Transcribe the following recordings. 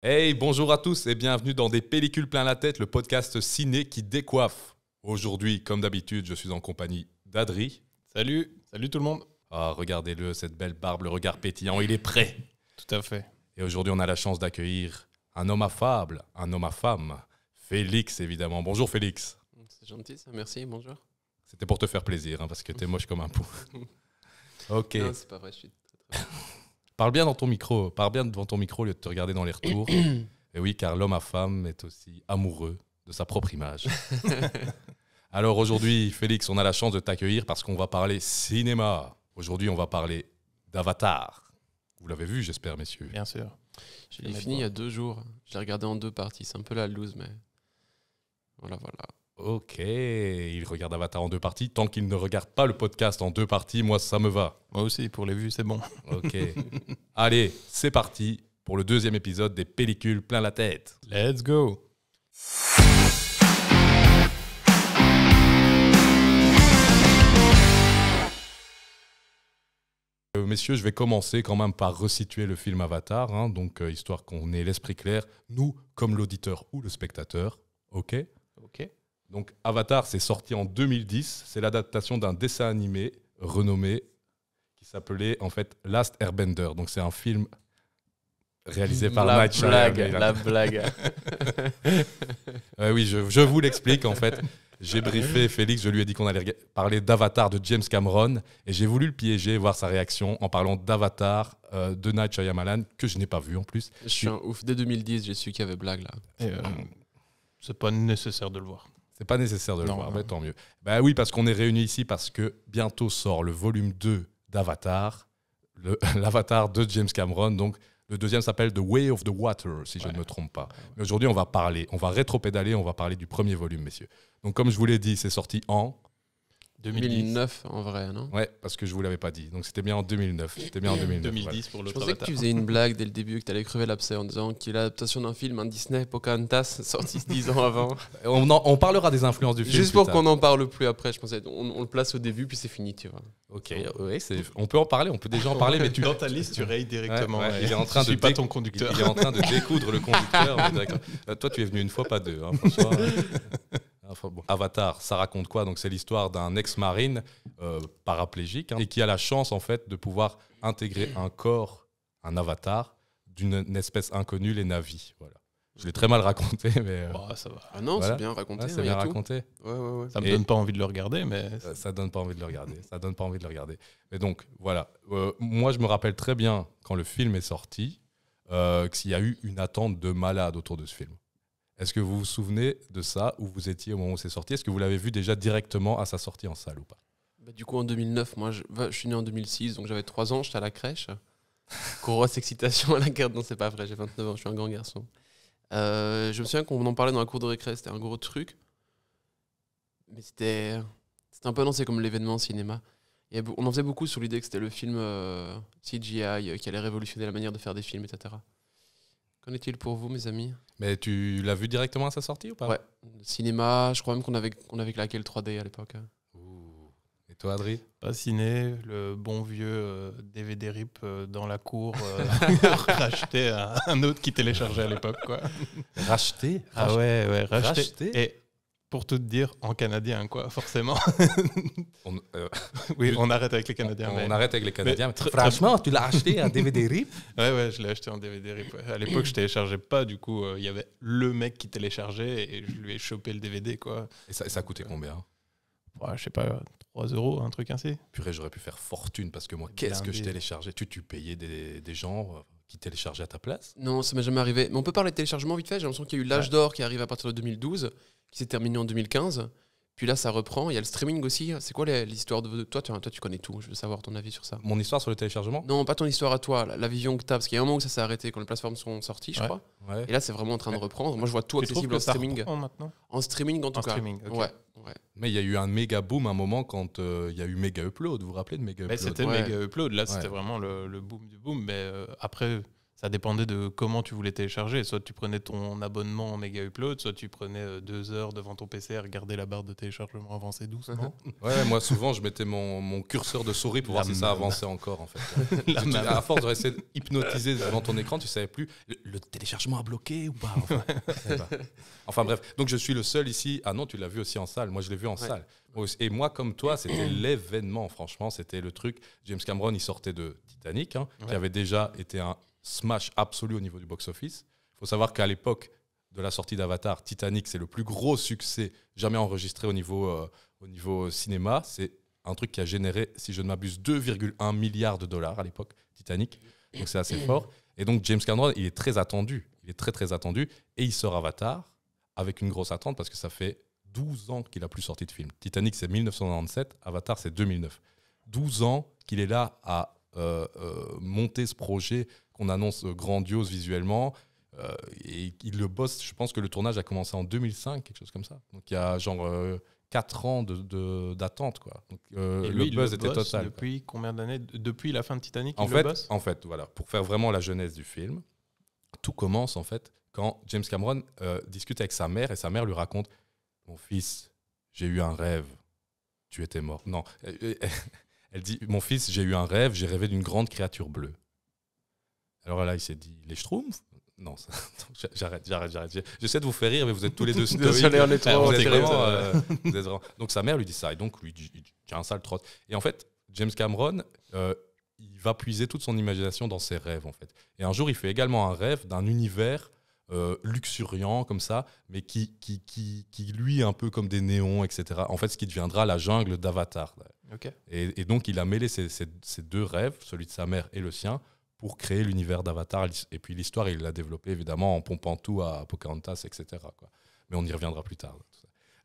Hey, bonjour à tous et bienvenue dans Des Pellicules plein la tête, le podcast ciné qui décoiffe. Aujourd'hui, comme d'habitude, je suis en compagnie d'Adri. Salut, salut tout le monde. Ah, regardez-le, cette belle barbe, le regard pétillant, il est prêt. Tout à fait. Et aujourd'hui, on a la chance d'accueillir un homme affable, un homme à femme, Félix évidemment. Bonjour Félix. C'est gentil ça, merci, bonjour. C'était pour te faire plaisir, hein, parce que t'es moche comme un pou. ok. Non, c'est pas vrai, je suis Parle bien dans ton micro, parle bien devant ton micro au lieu de te regarder dans les retours. et oui, car l'homme à femme est aussi amoureux de sa propre image. Alors aujourd'hui, Félix, on a la chance de t'accueillir parce qu'on va parler cinéma. Aujourd'hui, on va parler d'Avatar. Vous l'avez vu, j'espère, messieurs. Bien sûr. Je l'ai fini il y a deux jours. Je l'ai regardé en deux parties. C'est un peu la loose, mais voilà, voilà. Ok, il regarde Avatar en deux parties. Tant qu'il ne regarde pas le podcast en deux parties, moi, ça me va. Moi aussi, pour les vues, c'est bon. Ok. Allez, c'est parti pour le deuxième épisode des pellicules plein la tête. Let's go euh, Messieurs, je vais commencer quand même par resituer le film Avatar, hein. donc euh, histoire qu'on ait l'esprit clair, nous comme l'auditeur ou le spectateur, ok Ok. Donc Avatar, c'est sorti en 2010. C'est l'adaptation d'un dessin animé renommé qui s'appelait en fait Last Airbender. Donc c'est un film réalisé par la blague, la blague. oui, je, vous l'explique en fait. J'ai briefé Félix, je lui ai dit qu'on allait parler d'Avatar de James Cameron et j'ai voulu le piéger, voir sa réaction en parlant d'Avatar euh, de Night Shyamalan que je n'ai pas vu en plus. Je suis un ouf. Dès 2010, j'ai su qu'il y avait blague là. Euh, c'est pas nécessaire de le voir. C'est pas nécessaire de le voir, mais tant mieux. Bah oui, parce qu'on est réunis ici parce que bientôt sort le volume 2 d'Avatar, l'Avatar de James Cameron. Donc le deuxième s'appelle The Way of the Water, si je ne me trompe pas. aujourd'hui, on va parler, on va rétro-pédaler, on va parler du premier volume, messieurs. Donc comme je vous l'ai dit, c'est sorti en 2009 en vrai, non Ouais, parce que je vous l'avais pas dit. Donc c'était bien en 2009. C'était bien en 2009. 2010 pour le Je pensais que tu faisais une blague dès le début que tu allais crever l'abcès en disant qu'il est l'adaptation d'un film, un Disney, Pocahontas, sorti 10 ans avant. On, on, parlera des influences du film. Juste pour qu'on n'en parle plus après, je pensais. On, le place au début, puis c'est fini, tu vois. Ok, ouais, on peut en parler, on peut déjà en parler, mais tu. Dans ta liste, tu rayes directement. il est en train de pas ton conducteur. Il est en train de découdre le conducteur. Euh, toi, tu es venu une fois, pas deux, hein, François. Avatar, ça raconte quoi Donc c'est l'histoire d'un ex-marine euh, paraplégique hein, et qui a la chance en fait de pouvoir intégrer un corps, un avatar d'une espèce inconnue, les navis. Voilà. Je l'ai très mal raconté, mais. Euh, bah, ça Ah non, c'est bien raconté. Ça c'est bien Ouais, ça me donne pas envie de le regarder, mais. Euh, ça donne pas envie de le regarder. ça donne pas envie de le regarder. donc, voilà. moi, je me rappelle très bien quand le film est sorti, qu'il y a eu une attente de malade autour de ce film. Est-ce que vous vous souvenez de ça, où vous étiez au moment où c'est sorti Est-ce que vous l'avez vu déjà directement à sa sortie en salle ou pas bah, Du coup, en 2009, moi, je, suis né en 2006, donc j'avais 3 ans, j'étais à la crèche. Grosse excitation à la carte, non, c'est pas vrai, j'ai 29 ans, je suis un grand garçon. Euh, je me souviens qu'on en parlait dans la cour de récré, c'était un gros truc. Mais c'était un peu annoncé comme l'événement cinéma. on en faisait beaucoup sur l'idée que c'était le film euh, CGI euh, qui allait révolutionner la manière de faire des films, etc. Qu'en est-il pour vous, mes amis Mais tu l'as vu directement à sa sortie ou pas Ouais. cinéma, je crois même qu'on avait, qu'on avait claqué le 3D à l'époque. Hein. Et toi, Adri Pas ciné, le bon vieux DVD euh, RIP euh, dans la cour, euh, racheté un autre qui téléchargeait à l'époque. quoi. Racheté Ah ouais, ouais, racheté pour tout dire en canadien, quoi, forcément. on, euh, oui, on arrête avec les Canadiens. On, arrête avec les Canadiens. franchement, tu l'as acheté un DVD RIP Ouais, ouais, je l'ai acheté en DVD RIP. À l'époque, je ne téléchargeais pas, du coup, euh, il y avait le mec qui téléchargeait et je lui ai chopé le DVD, quoi. Et ça, a coûté combien ouais, Je sais pas, 3 euros, un truc ainsi. Purée, j'aurais pu faire fortune parce que moi, qu'est-ce que je téléchargeais tu, tu payais des, gens euh, qui téléchargeaient à ta place Non, ça m'est jamais arrivé. Mais on peut parler de téléchargement vite fait. J'ai l'impression qu'il y a eu l'âge d'or qui arrive à partir de 2012 qui s'est terminé en 2015. Puis là, ça reprend. Il y a le streaming aussi. C'est quoi l'histoire de toi, toi Toi, tu connais tout. Je veux savoir ton avis sur ça. Mon histoire sur le téléchargement Non, pas ton histoire à toi. La, vision que tu as. Parce qu'il y a un moment où ça s'est arrêté quand les plateformes sont sorties, je crois. Et là, c'est vraiment en train de reprendre. Moi, je vois tout accessible en streaming. Maintenant en streaming, en tout cas. Streaming, ouais, Mais il y a eu un méga boom à un moment quand euh, il y a eu méga upload. Vous vous rappelez de méga upload C'était méga upload. Là, c'était vraiment le, boom du boom. Mais euh, après ça dépendait de comment tu voulais télécharger. Soit tu prenais ton abonnement en méga upload, soit tu prenais euh, deux heures devant ton PC à regarder la barre de téléchargement avancer doucement. ouais, moi souvent je mettais mon, curseur de souris pour voir si ça avançait encore en fait. à force de rester hypnotisé devant ton écran, tu savais plus le, téléchargement a bloqué ou pas. Enfin, bref, donc je suis le seul ici. Ah non, tu l'as vu aussi en salle. Moi je l'ai vu en salle. Et moi, comme toi, c'était l'événement, franchement, c'était le truc. James Cameron, il sortait de Titanic, hein, qui avait déjà été un smash absolu au niveau du box-office. Il faut savoir qu'à l'époque de la sortie d'Avatar, Titanic, c'est le plus gros succès jamais enregistré au niveau, euh, au niveau cinéma. C'est un truc qui a généré, si je ne m'abuse, 2,1 milliards de dollars à l'époque, Titanic. Donc c'est assez fort. Et donc James Cameron, il est très attendu. Il est très très attendu. Et il sort Avatar avec une grosse attente parce que ça fait 12 ans qu'il a plus sorti de film. Titanic, c'est 1997. Avatar, c'est 2009. 12 ans qu'il est là à euh, euh, monter ce projet qu'on annonce grandiose visuellement. Euh, et il le bosse, je pense que le tournage a commencé en 2005, quelque chose comme ça. Donc il y a genre 4 ans d'attente. quoi. le buzz était total. Depuis combien d'années Depuis la fin de Titanic, en fait, En fait, voilà, pour faire vraiment la jeunesse du film, tout commence en fait quand James Cameron discute avec sa mère et sa mère lui raconte Mon fils, j'ai eu un rêve, tu étais mort. Non, elle dit Mon fils, j'ai eu un rêve, j'ai rêvé d'une grande créature bleue. Alors là, il s'est dit Les Schtroumpfs non, j'arrête, j'arrête, j'arrête. J'essaie de vous faire rire, mais vous êtes tous les deux Désolé, on Donc sa mère lui dit ça, et donc lui, il tient un sale trotte. Et en fait, James Cameron, euh, il va puiser toute son imagination dans ses rêves, en fait. Et un jour, il fait également un rêve d'un univers euh, luxuriant comme ça, mais qui, qui, qui, qui un peu comme des néons, etc. En fait, ce qui deviendra la jungle d'Avatar. Et, donc, il a mêlé ces, deux rêves, celui de sa mère et le sien, pour créer l'univers d'Avatar. Et puis l'histoire, il l'a développé évidemment en pompant tout à Pocahontas, etc. Mais on y reviendra plus tard.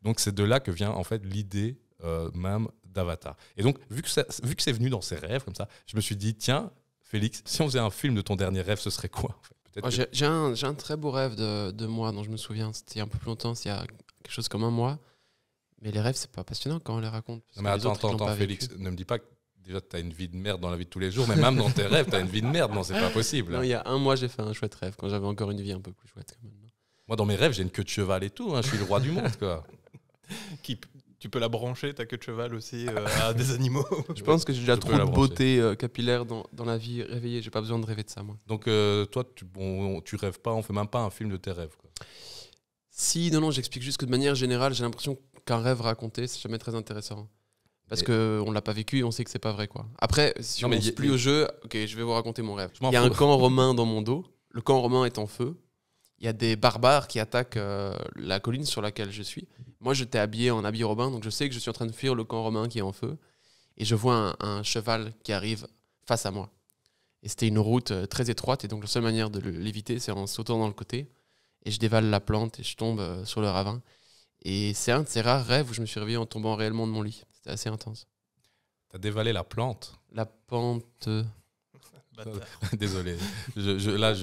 Donc, c'est de là que vient en fait l'idée euh, même d'Avatar. Et donc, vu que, vu que c'est venu dans ses rêves comme ça, je me suis dit, tiens, Félix, si on faisait un film de ton dernier rêve, ce serait quoi Oh, j'ai un, très beau rêve de, moi dont je me souviens. C'était un peu plus longtemps, il y a quelque chose comme un mois. Mais les rêves, c'est pas passionnant quand on les raconte. Non, mais attends, attends, attends Félix, ne me dis pas que déjà tu as une vie de merde dans la vie de tous les jours, mais même dans tes rêves, tu as une vie de merde. Non, c'est pas possible. il y a un mois, j'ai fait un chouette rêve quand j'avais encore une vie un peu plus chouette Moi, dans mes rêves, j'ai une queue de cheval et tout. Hein, je suis le roi du monde, quoi. qui, tu peux la brancher, ta queue de cheval aussi, euh, à des animaux. Je pense que j'ai déjà trop la de beauté euh, capillaire dans, la vie réveillée. J'ai pas besoin de rêver de ça, moi. Donc euh, toi, tu, ne tu rêves pas, on fait même pas un film de tes rêves. Si, non, non, j'explique juste que de manière générale, j'ai l'impression qu'un rêve raconté, c'est jamais très intéressant. Parce que on l'a pas vécu et on sait que c'est pas vrai, quoi. Après, si on ne plus au jeu, ok, je vais vous raconter mon rêve. Il y a un camp romain dans mon dos. Le camp romain est en feu. Il y a des barbares qui attaquent la colline sur laquelle je suis. Moi, j'étais habillé en habit robin, donc je sais que je suis en train de fuir le camp romain qui est en feu. Et je vois un, un cheval qui arrive face à moi. Et c'était une route euh, très étroite, et donc la seule manière de l'éviter, c'est en sautant dans le côté. Et je dévale la plante et je tombe euh, sur le ravin. Et c'est un de ces rares rêves où je me suis réveillé en tombant réellement de mon lit. C'était assez intense. as dévalé la plante La pente. Euh, Désolé. là,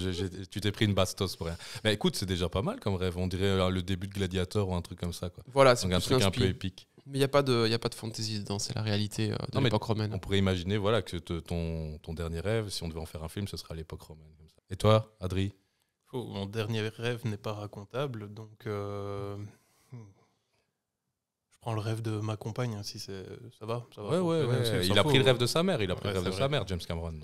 tu t'es pris une bastos pour rien. Mais écoute, c'est déjà pas mal comme rêve. On dirait euh, le début de Gladiator ou un truc comme ça. Voilà, c'est un truc un peu épique. Mais il n'y a, pas de, y a pas de fantaisie dedans, c'est la réalité dans euh, de l'époque romaine. On pourrait imaginer voilà, que ton, dernier rêve, si on devait en faire un film, ce serait à l'époque romaine. Et toi, Adri oh, Mon dernier rêve n'est pas racontable, donc. Euh, prends le rêve de ma compagne, hein, si ça va. Ça va ouais, ouais, Il a pris le rêve de sa mère, il a pris le rêve de sa mère, James Cameron.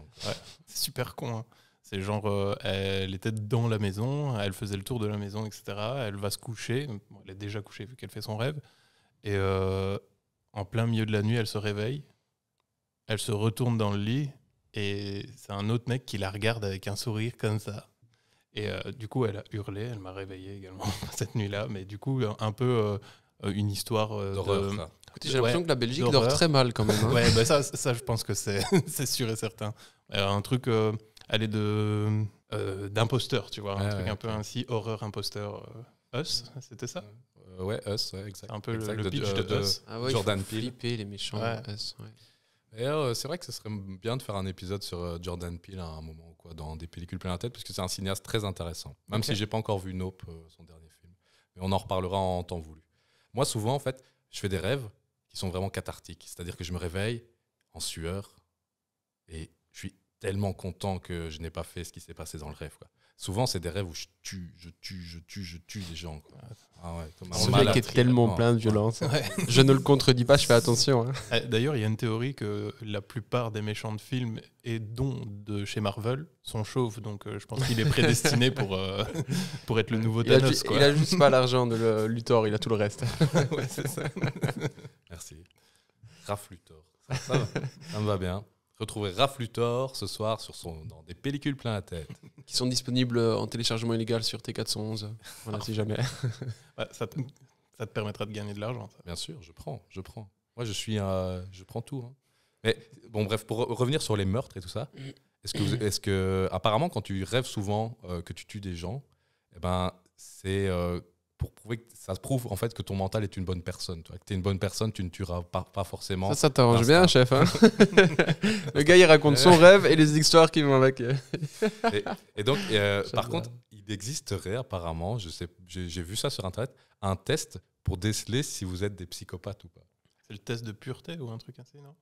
C'est super con. Hein. C'est genre, euh, elle était dans la maison, elle faisait le tour de la maison, etc. Elle va se coucher. elle est déjà couchée vu qu'elle fait son rêve. Et euh, en plein milieu de la nuit, elle se réveille. Elle se retourne dans le lit et c'est un autre mec qui la regarde avec un sourire comme ça. Et euh, du coup, elle a hurlé, elle m'a réveillé également cette nuit-là. Mais du coup, un peu euh, une histoire euh, de, j'ai l'impression que la Belgique dort très mal quand même. Hein. ouais, bah, ça, ça, je pense que c'est, sûr et certain. Euh, un truc, elle est de, d'imposteur, tu vois. un truc un peu ainsi, horreur, imposteur. Us, c'était ça Ouais, Us, ouais, exact. Un peu le, pitch de, ah Jordan Peele. Flipper les méchants, c'est vrai que ce serait bien de faire un épisode sur Jordan Peele à un moment ou quoi, dans des pellicules plein la tête, parce que c'est un cinéaste très intéressant. Même si j'ai pas encore vu Nope, son dernier film. Mais on en reparlera en temps voulu. Moi, souvent, en fait, je fais des rêves qui sont vraiment cathartiques. C'est-à-dire que je me réveille en sueur et je suis tellement content que je n'ai pas fait ce qui s'est passé dans le rêve souvent c'est des rêves où je tue, je tue, je tue, je tue des gens. Quoi. Ce mec est tellement plein de violence. je ne le contredis pas, je fais attention. Hein. Eh, d'ailleurs, il y a une théorie que la plupart des méchants de films et dont de chez Marvel sont chauves, donc euh, je pense qu'il est prédestiné pour, euh, pour être le nouveau Thanos. Il n'a juste pas l'argent de Luthor, il a tout le reste. c'est ça. Merci. Raph Luthor. Ça, va. ça me va bien retrouver Raph Luthor ce soir sur son, dans des pellicules plein à tête. Qui sont disponibles euh, en téléchargement illégal sur T411. Voilà, si jamais. ça, te, permettra de gagner de l'argent. Bien sûr, je prends, je prends. Moi, je suis je prends tout. Hein. Mais bon, bref, pour revenir sur les meurtres et tout ça, est-ce que, est que apparemment, quand tu rêves souvent euh, que tu tues des gens, eh ben, c'est euh, pour prouver que ça prouve en fait que ton mental est une bonne personne. Tu que tu es une bonne personne, tu ne tueras pas, pas forcément. Ça, ça t'arrange bien, chef. Hein. le gars, il raconte son rêve et les histoires qui vont avec. et, donc, euh, par contre, il existerait apparemment, je sais, j'ai vu ça sur Internet, un test pour déceler si vous êtes des psychopathes ou pas. C'est le test de pureté ou un truc ainsi, non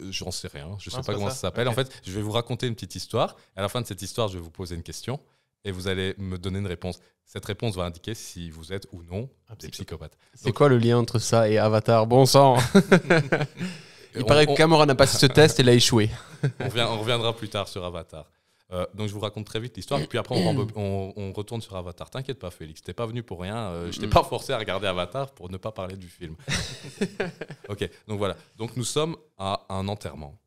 euh, J'en sais rien, je ne sais ah, pas, comment ça, s'appelle. En fait, je vais vous raconter une petite histoire. À la fin de cette histoire, je vais vous poser une question et vous allez me donner une réponse. Cette réponse va indiquer si vous êtes ou non un des psychopathes. C'est quoi le lien entre ça et Avatar Bon sang Il paraît que Cameron a passé ce test et l'a échoué. on, reviendra plus tard sur Avatar. Euh, donc je vous raconte très vite l'histoire, puis après on, retourne sur Avatar. T'inquiète pas Félix, t'es pas venu pour rien, euh, je t'ai mm. pas forcé à regarder Avatar pour ne pas parler du film. ok, donc voilà, donc nous sommes à un enterrement.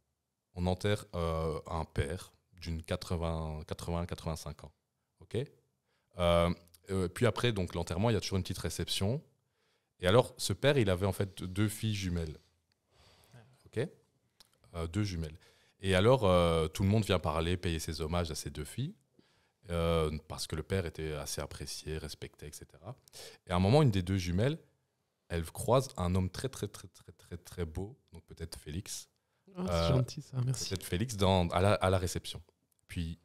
On enterre euh, un père d'une 80-85 ans. OK euh, euh, Puis après, donc l'enterrement, il y a toujours une petite réception. Et alors, ce père, il avait en fait deux filles jumelles. OK euh, Deux jumelles. Et alors, tout le monde vient parler, payer ses hommages à ces deux filles. parce que le père était assez apprécié, respecté, etc. Et à un moment, une des deux jumelles, elle croise un homme très, très, très, très, très, très beau, donc peut-être Félix. Oh, gentil ça, merci. Peut-être Félix dans, à, la, à la réception. Puis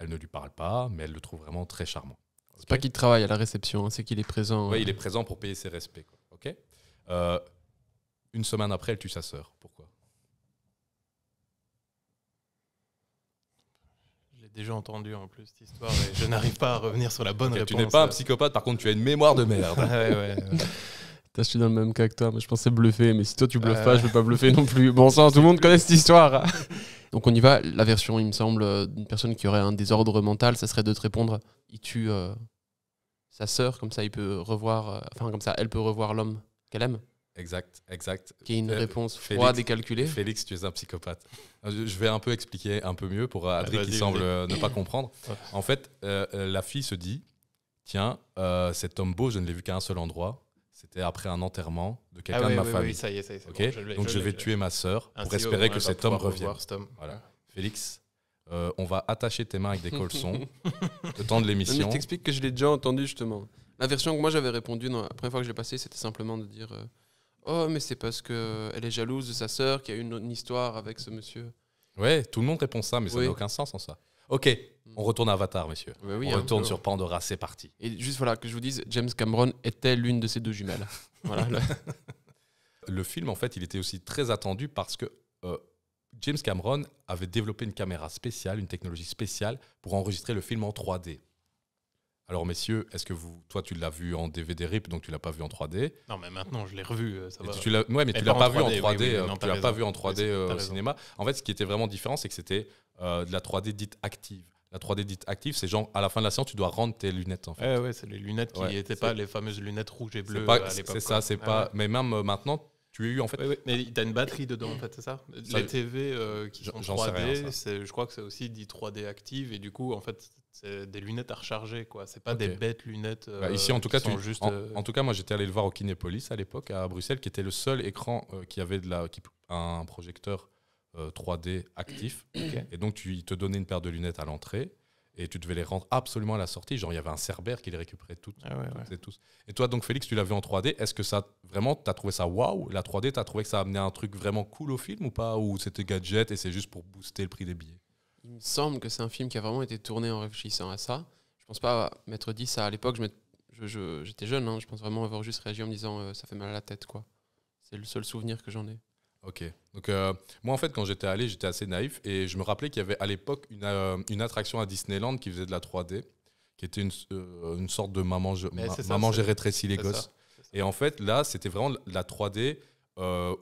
elle ne lui parle pas, mais elle le trouve vraiment très charmant. C'est pas qu'il travaille à la réception, hein, c'est qu'il est présent. Oui, hein. il est présent pour payer ses respects. Ok. Euh, une semaine après, elle tue sa sœur. Pourquoi J'ai déjà entendu en plus cette histoire et je n'arrive pas à revenir sur la bonne réponse. Tu n'es pas un psychopathe, par contre, tu as une mémoire de merde. ouais, ouais, je suis dans le même cas que toi, mais je pensais bluffer. Mais si toi tu bluffes pas, euh. je vais pas bluffer non plus. Bon sens tout le monde connaît cette histoire. Hein. Donc on y va. La version, il me semble, euh, d'une personne qui aurait un désordre mental, ça serait de te répondre il tue euh, sa sœur, comme ça il peut revoir, euh, enfin comme ça elle peut revoir l'homme qu'elle aime. Exact, exact. Qui est une réponse froide et calculée. Félix, tu es un psychopathe. Je vais un peu expliquer un peu mieux pour bah, Adrien qui semble ne pas comprendre. En fait, la fille se dit tiens, cet homme beau, je ne l'ai vu qu'à un seul endroit. C'était après un enterrement de ah quelqu'un de ma famille. famille. Oui, ça y est, ça y est. Donc je, vais tuer ma sœur pour espérer que cet homme revienne. Voilà. Félix, euh, on va attacher tes mains avec des colsons. le temps de l'émission. Je t'explique que je l'ai déjà entendu justement. La version que moi j'avais répondu la première fois que je l'ai passé c'était simplement de dire euh, Oh, mais c'est parce qu'elle euh, est jalouse de sa sœur qui a eu une, une, histoire avec ce monsieur. Ouais, tout le monde répond ça, mais ça n'a aucun sens en ça. Ok, on retourne à Avatar, messieurs. on hein, retourne sur Pandora, c'est parti. Et juste voilà que je vous dise, James Cameron était l'une de ces deux jumelles. voilà, le... film, en fait, il était aussi très attendu parce que euh, James Cameron avait développé une caméra spéciale, une technologie spéciale pour enregistrer le film en 3D. Alors messieurs, est-ce que vous, toi tu l'as vu en DVD RIP, donc tu l'as pas vu en 3D Non, mais maintenant je l'ai revu. Euh, ça ouais, mais tu l'as pas, vu en 3D, tu l'as pas vu en 3D euh, au cinéma. En fait, ce qui était vraiment différent, c'est que c'était de la 3D dite active. La 3D dite active, c'est genre à la fin de la séance, tu dois rendre tes lunettes. En fait. c'est les lunettes qui n'étaient pas les fameuses lunettes rouges et bleues. C'est ça, c'est pas. Mais même euh, maintenant, tu es eu en fait. Mais Mais t'as une batterie dedans en fait, c'est ça, La Les TV euh, qui sont 3D, je crois que c'est aussi dit 3D active et du coup en fait c'est des lunettes à recharger quoi. C'est pas des bêtes lunettes. Bah, euh, ici en tout cas, tu, en, tout cas moi j'étais allé le voir au Kinépolis à l'époque à Bruxelles qui était le seul écran qui avait de la qui, un projecteur 3D euh, actif Et donc, tu, te donnais une paire de lunettes à l'entrée et tu devais les rendre absolument à la sortie. Genre, il y avait un Cerbère qui les récupérait toutes, ah et tous. Et toi, donc, Félix, tu l'as vu en 3D. Est-ce que ça, vraiment, tu trouvé ça waouh La 3D, tu trouvé que ça amenait un truc vraiment cool au film ou pas Ou c'était gadget et c'est juste pour booster le prix des billets Il me semble que c'est un film qui a vraiment été tourné en réfléchissant à ça. Je pense pas m'être dit ça à l'époque. J'étais je, jeune, hein. je pense vraiment avoir juste réagi en me disant euh, ça fait mal à la tête, quoi. C'est le seul souvenir que j'en ai. Ok. Donc, euh, moi, en fait, quand j'étais allé, j'étais assez naïf et je me rappelais qu'il y avait à l'époque une, euh, attraction à Disneyland qui faisait de la 3D, qui était euh, une, sorte de maman, j'ai rétréci les gosses. et en fait, là, c'était vraiment la 3D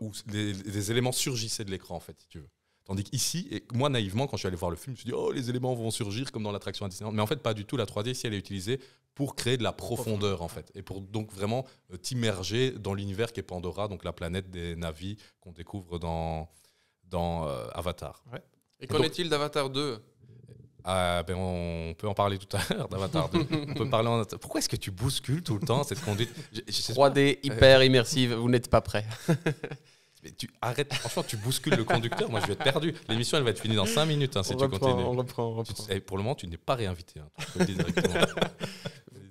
où les, les, éléments surgissaient de l'écran, en fait, si tu veux. Tandis qu'ici, et moi naïvement, quand je suis allé voir le film, je me suis dit, oh, les éléments vont surgir comme dans l'attraction à Mais en fait, pas du tout. La 3D, si elle est utilisée pour créer de la profondeur, en fait, et pour donc vraiment euh, t'immerger dans l'univers qui est Pandora, donc la planète des navis qu'on découvre dans, dans euh, Avatar. Et qu'en est-il d'Avatar 2 ah, ben on peut en parler tout à l'heure d'Avatar 2. on peut parler Pourquoi est-ce que tu bouscules tout le temps cette conduite 3D hyper immersive, vous n'êtes pas prêt. Mais tu arrêtes, franchement, tu bouscules le conducteur. Moi, je vais être perdu. L'émission, elle va être finie dans 5 minutes hein, si tu continues. On reprend, on reprend. Et pour le moment, tu n'es pas réinvité. Hein, tu ne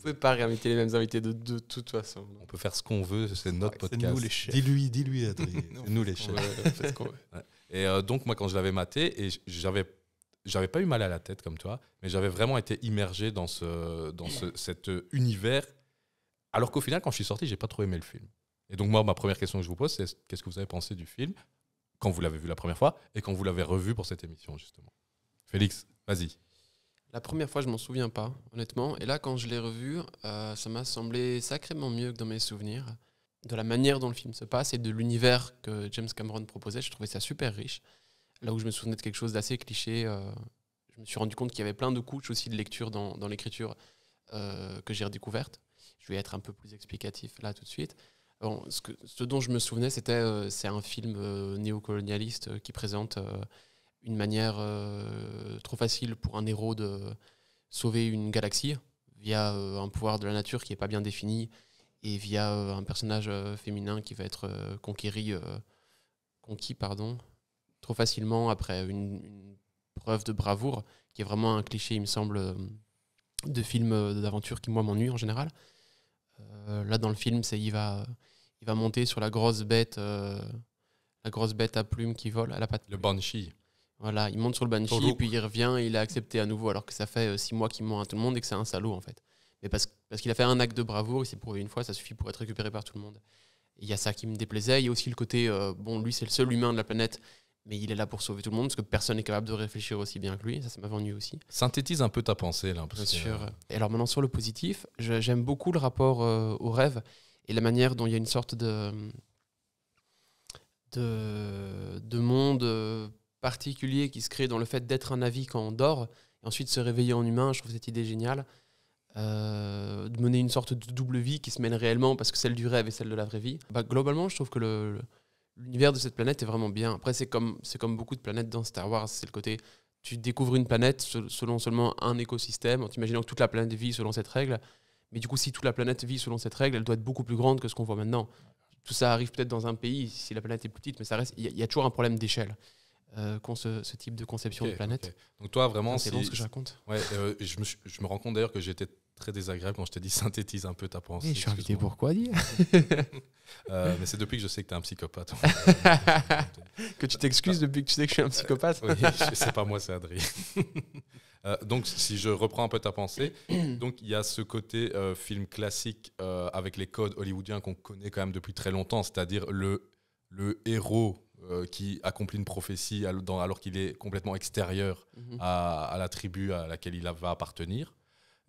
peut pas réinviter les mêmes invités de, toute façon. On peut faire ce qu'on veut, c'est notre podcast. nous les chefs. Dis-lui, dis-lui, Adrien. nous les chefs. Et euh, donc, moi, quand je l'avais maté, et j'avais j'avais pas eu mal à la tête comme toi, mais j'avais vraiment été immergé dans, ce, dans ce, cet euh, univers. Alors qu'au final, quand je suis sorti, j'ai pas trop aimé le film. Et donc, moi, ma première question que je vous pose, c'est qu'est-ce que vous avez pensé du film quand vous l'avez vu la première fois et quand vous l'avez revu pour cette émission, justement Félix, vas-y. La première fois, je m'en souviens pas, honnêtement. Et là, quand je l'ai revu, euh, ça m'a semblé sacrément mieux que dans mes souvenirs. De la manière dont le film se passe et de l'univers que James Cameron proposait, je trouvais ça super riche. Là où je me souvenais de quelque chose d'assez cliché, euh, je me suis rendu compte qu'il y avait plein de couches aussi de lecture dans, l'écriture euh, que j'ai redécouverte. Je vais être un peu plus explicatif là tout de suite ce, dont je me souvenais, c'était euh, c'est un film euh, néocolonialiste euh, qui présente une manière trop facile pour un héros de sauver une galaxie via un pouvoir de la nature qui n'est pas bien défini et via un personnage féminin qui va être conquéri, conquis pardon, trop facilement après une, une, preuve de bravoure qui est vraiment un cliché, il me semble, de films d'aventure qui, moi, m'ennuie en général. Euh, là, dans le film, c'est il va, il va monter sur la grosse bête, euh, la grosse bête à plumes qui vole à la patte. Le banshee. Voilà, il monte sur le banshee, puis il revient, et il a accepté à nouveau, alors que ça fait euh, six mois qu'il ment à tout le monde et que c'est un salaud en fait. Mais parce, parce qu'il a fait un acte de bravoure, il s'est prouvé une fois, ça suffit pour être récupéré par tout le monde. Il y a ça qui me déplaisait. Il y a aussi le côté, bon, lui, c'est le seul humain de la planète mais il est là pour sauver tout le monde parce que personne n'est capable de réfléchir aussi bien que lui. Ça, ça m'a vendu aussi. Synthétise un peu ta pensée là. Parce euh, sûr. Et alors maintenant sur le positif, j'aime beaucoup le rapport euh, au rêve et la manière dont il y a une sorte de de, monde euh, particulier qui se crée dans le fait d'être un avis quand on dort et ensuite se réveiller en humain. Je trouve cette idée géniale. de mener une sorte de double vie qui se mène réellement parce que celle du rêve et celle de la vraie vie. Bah, globalement, je trouve que le l'univers de cette planète est vraiment bien. Après, c'est comme, comme beaucoup de planètes dans Star Wars. C'est le côté, tu découvres une planète selon seulement un écosystème, en t'imaginant que toute la planète vit selon cette règle. Mais du coup, si toute la planète vit selon cette règle, elle doit être beaucoup plus grande que ce qu'on voit maintenant. Tout ça arrive peut-être dans un pays, si la planète est plus petite, mais ça reste, il y, a toujours un problème d'échelle. Euh, ce, type de conception de planète. Donc toi vraiment, c'est donc ce que je raconte. Ouais, euh, je, me je, me rends compte d'ailleurs que j'étais très désagréable quand je te dis synthétise un peu ta pensée. je suis invité pour dire euh, Mais c'est depuis que je sais que tu es un psychopathe. que tu t'excuses depuis que tu sais que je suis un psychopathe Oui, c'est pas moi, c'est Adrien. Euh, donc, si je reprends un peu ta pensée, donc il y a ce côté euh, film classique avec les codes hollywoodiens qu'on connaît quand même depuis très longtemps, c'est-à-dire le, le héros qui accomplit une prophétie alors qu'il est complètement extérieur mm-hmm. à la tribu à laquelle il va appartenir.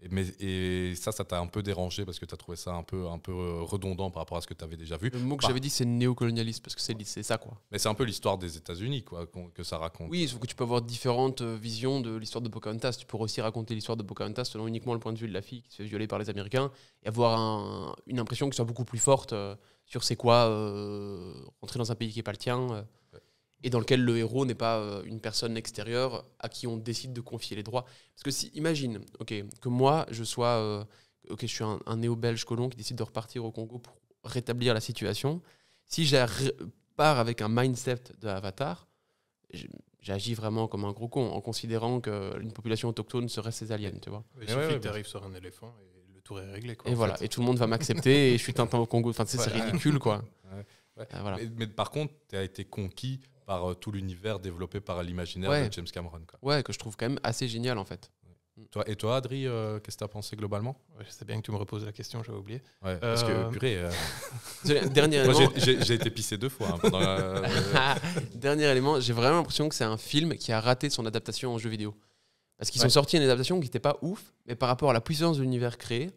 Et, mais, et ça, ça t'a un peu dérangé parce que tu as trouvé ça un peu, un peu euh, redondant par rapport à ce que tu avais déjà vu. Le mot que bah. j'avais dit, c'est néocolonialiste parce que c'est ça, quoi. Mais c'est un peu l'histoire des États-Unis, quoi, que ça raconte. Oui, sauf que tu peux avoir différentes euh, visions de l'histoire de Pocahontas. Tu pourrais aussi raconter l'histoire de Pocahontas selon uniquement le point de vue de la fille qui se fait violer par les Américains et avoir une impression qui soit beaucoup plus forte euh, sur c'est quoi entrer rentrer dans un pays qui n'est pas le tien et dans lequel le héros n'est pas euh, une personne extérieure à qui on décide de confier les droits. Parce que si, imagine, ok, que moi je sois, euh, ok, je suis un, néo-belge colon qui décide de repartir au Congo pour rétablir la situation. Si je pars avec un mindset d'Avatar, j'agis vraiment comme un gros con en considérant que une population autochtone serait ses aliens, tu vois. arrives sur un éléphant et le tour est réglé. et voilà, et tout le monde va m'accepter et je suis Tintin au Congo. Enfin, c'est ridicule, quoi. Euh, mais, mais, par contre, tu as été conquis par euh, tout l'univers développé par l'imaginaire de James Cameron. Quoi. Ouais, que je trouve quand même assez génial en fait. Toi, et toi, Adri, euh, qu'est-ce que tu as pensé globalement C'est bien que tu me reposes la question, j'avais oublié. Ouais, Parce que, purée. Euh, dernier élément. J'ai été pissé deux fois. Hein, dernier élément, j'ai vraiment l'impression que c'est un film qui a raté son adaptation en jeu vidéo. Parce qu'ils ont sont sortis une adaptation qui n'était pas ouf, mais par rapport à la puissance de l'univers créé,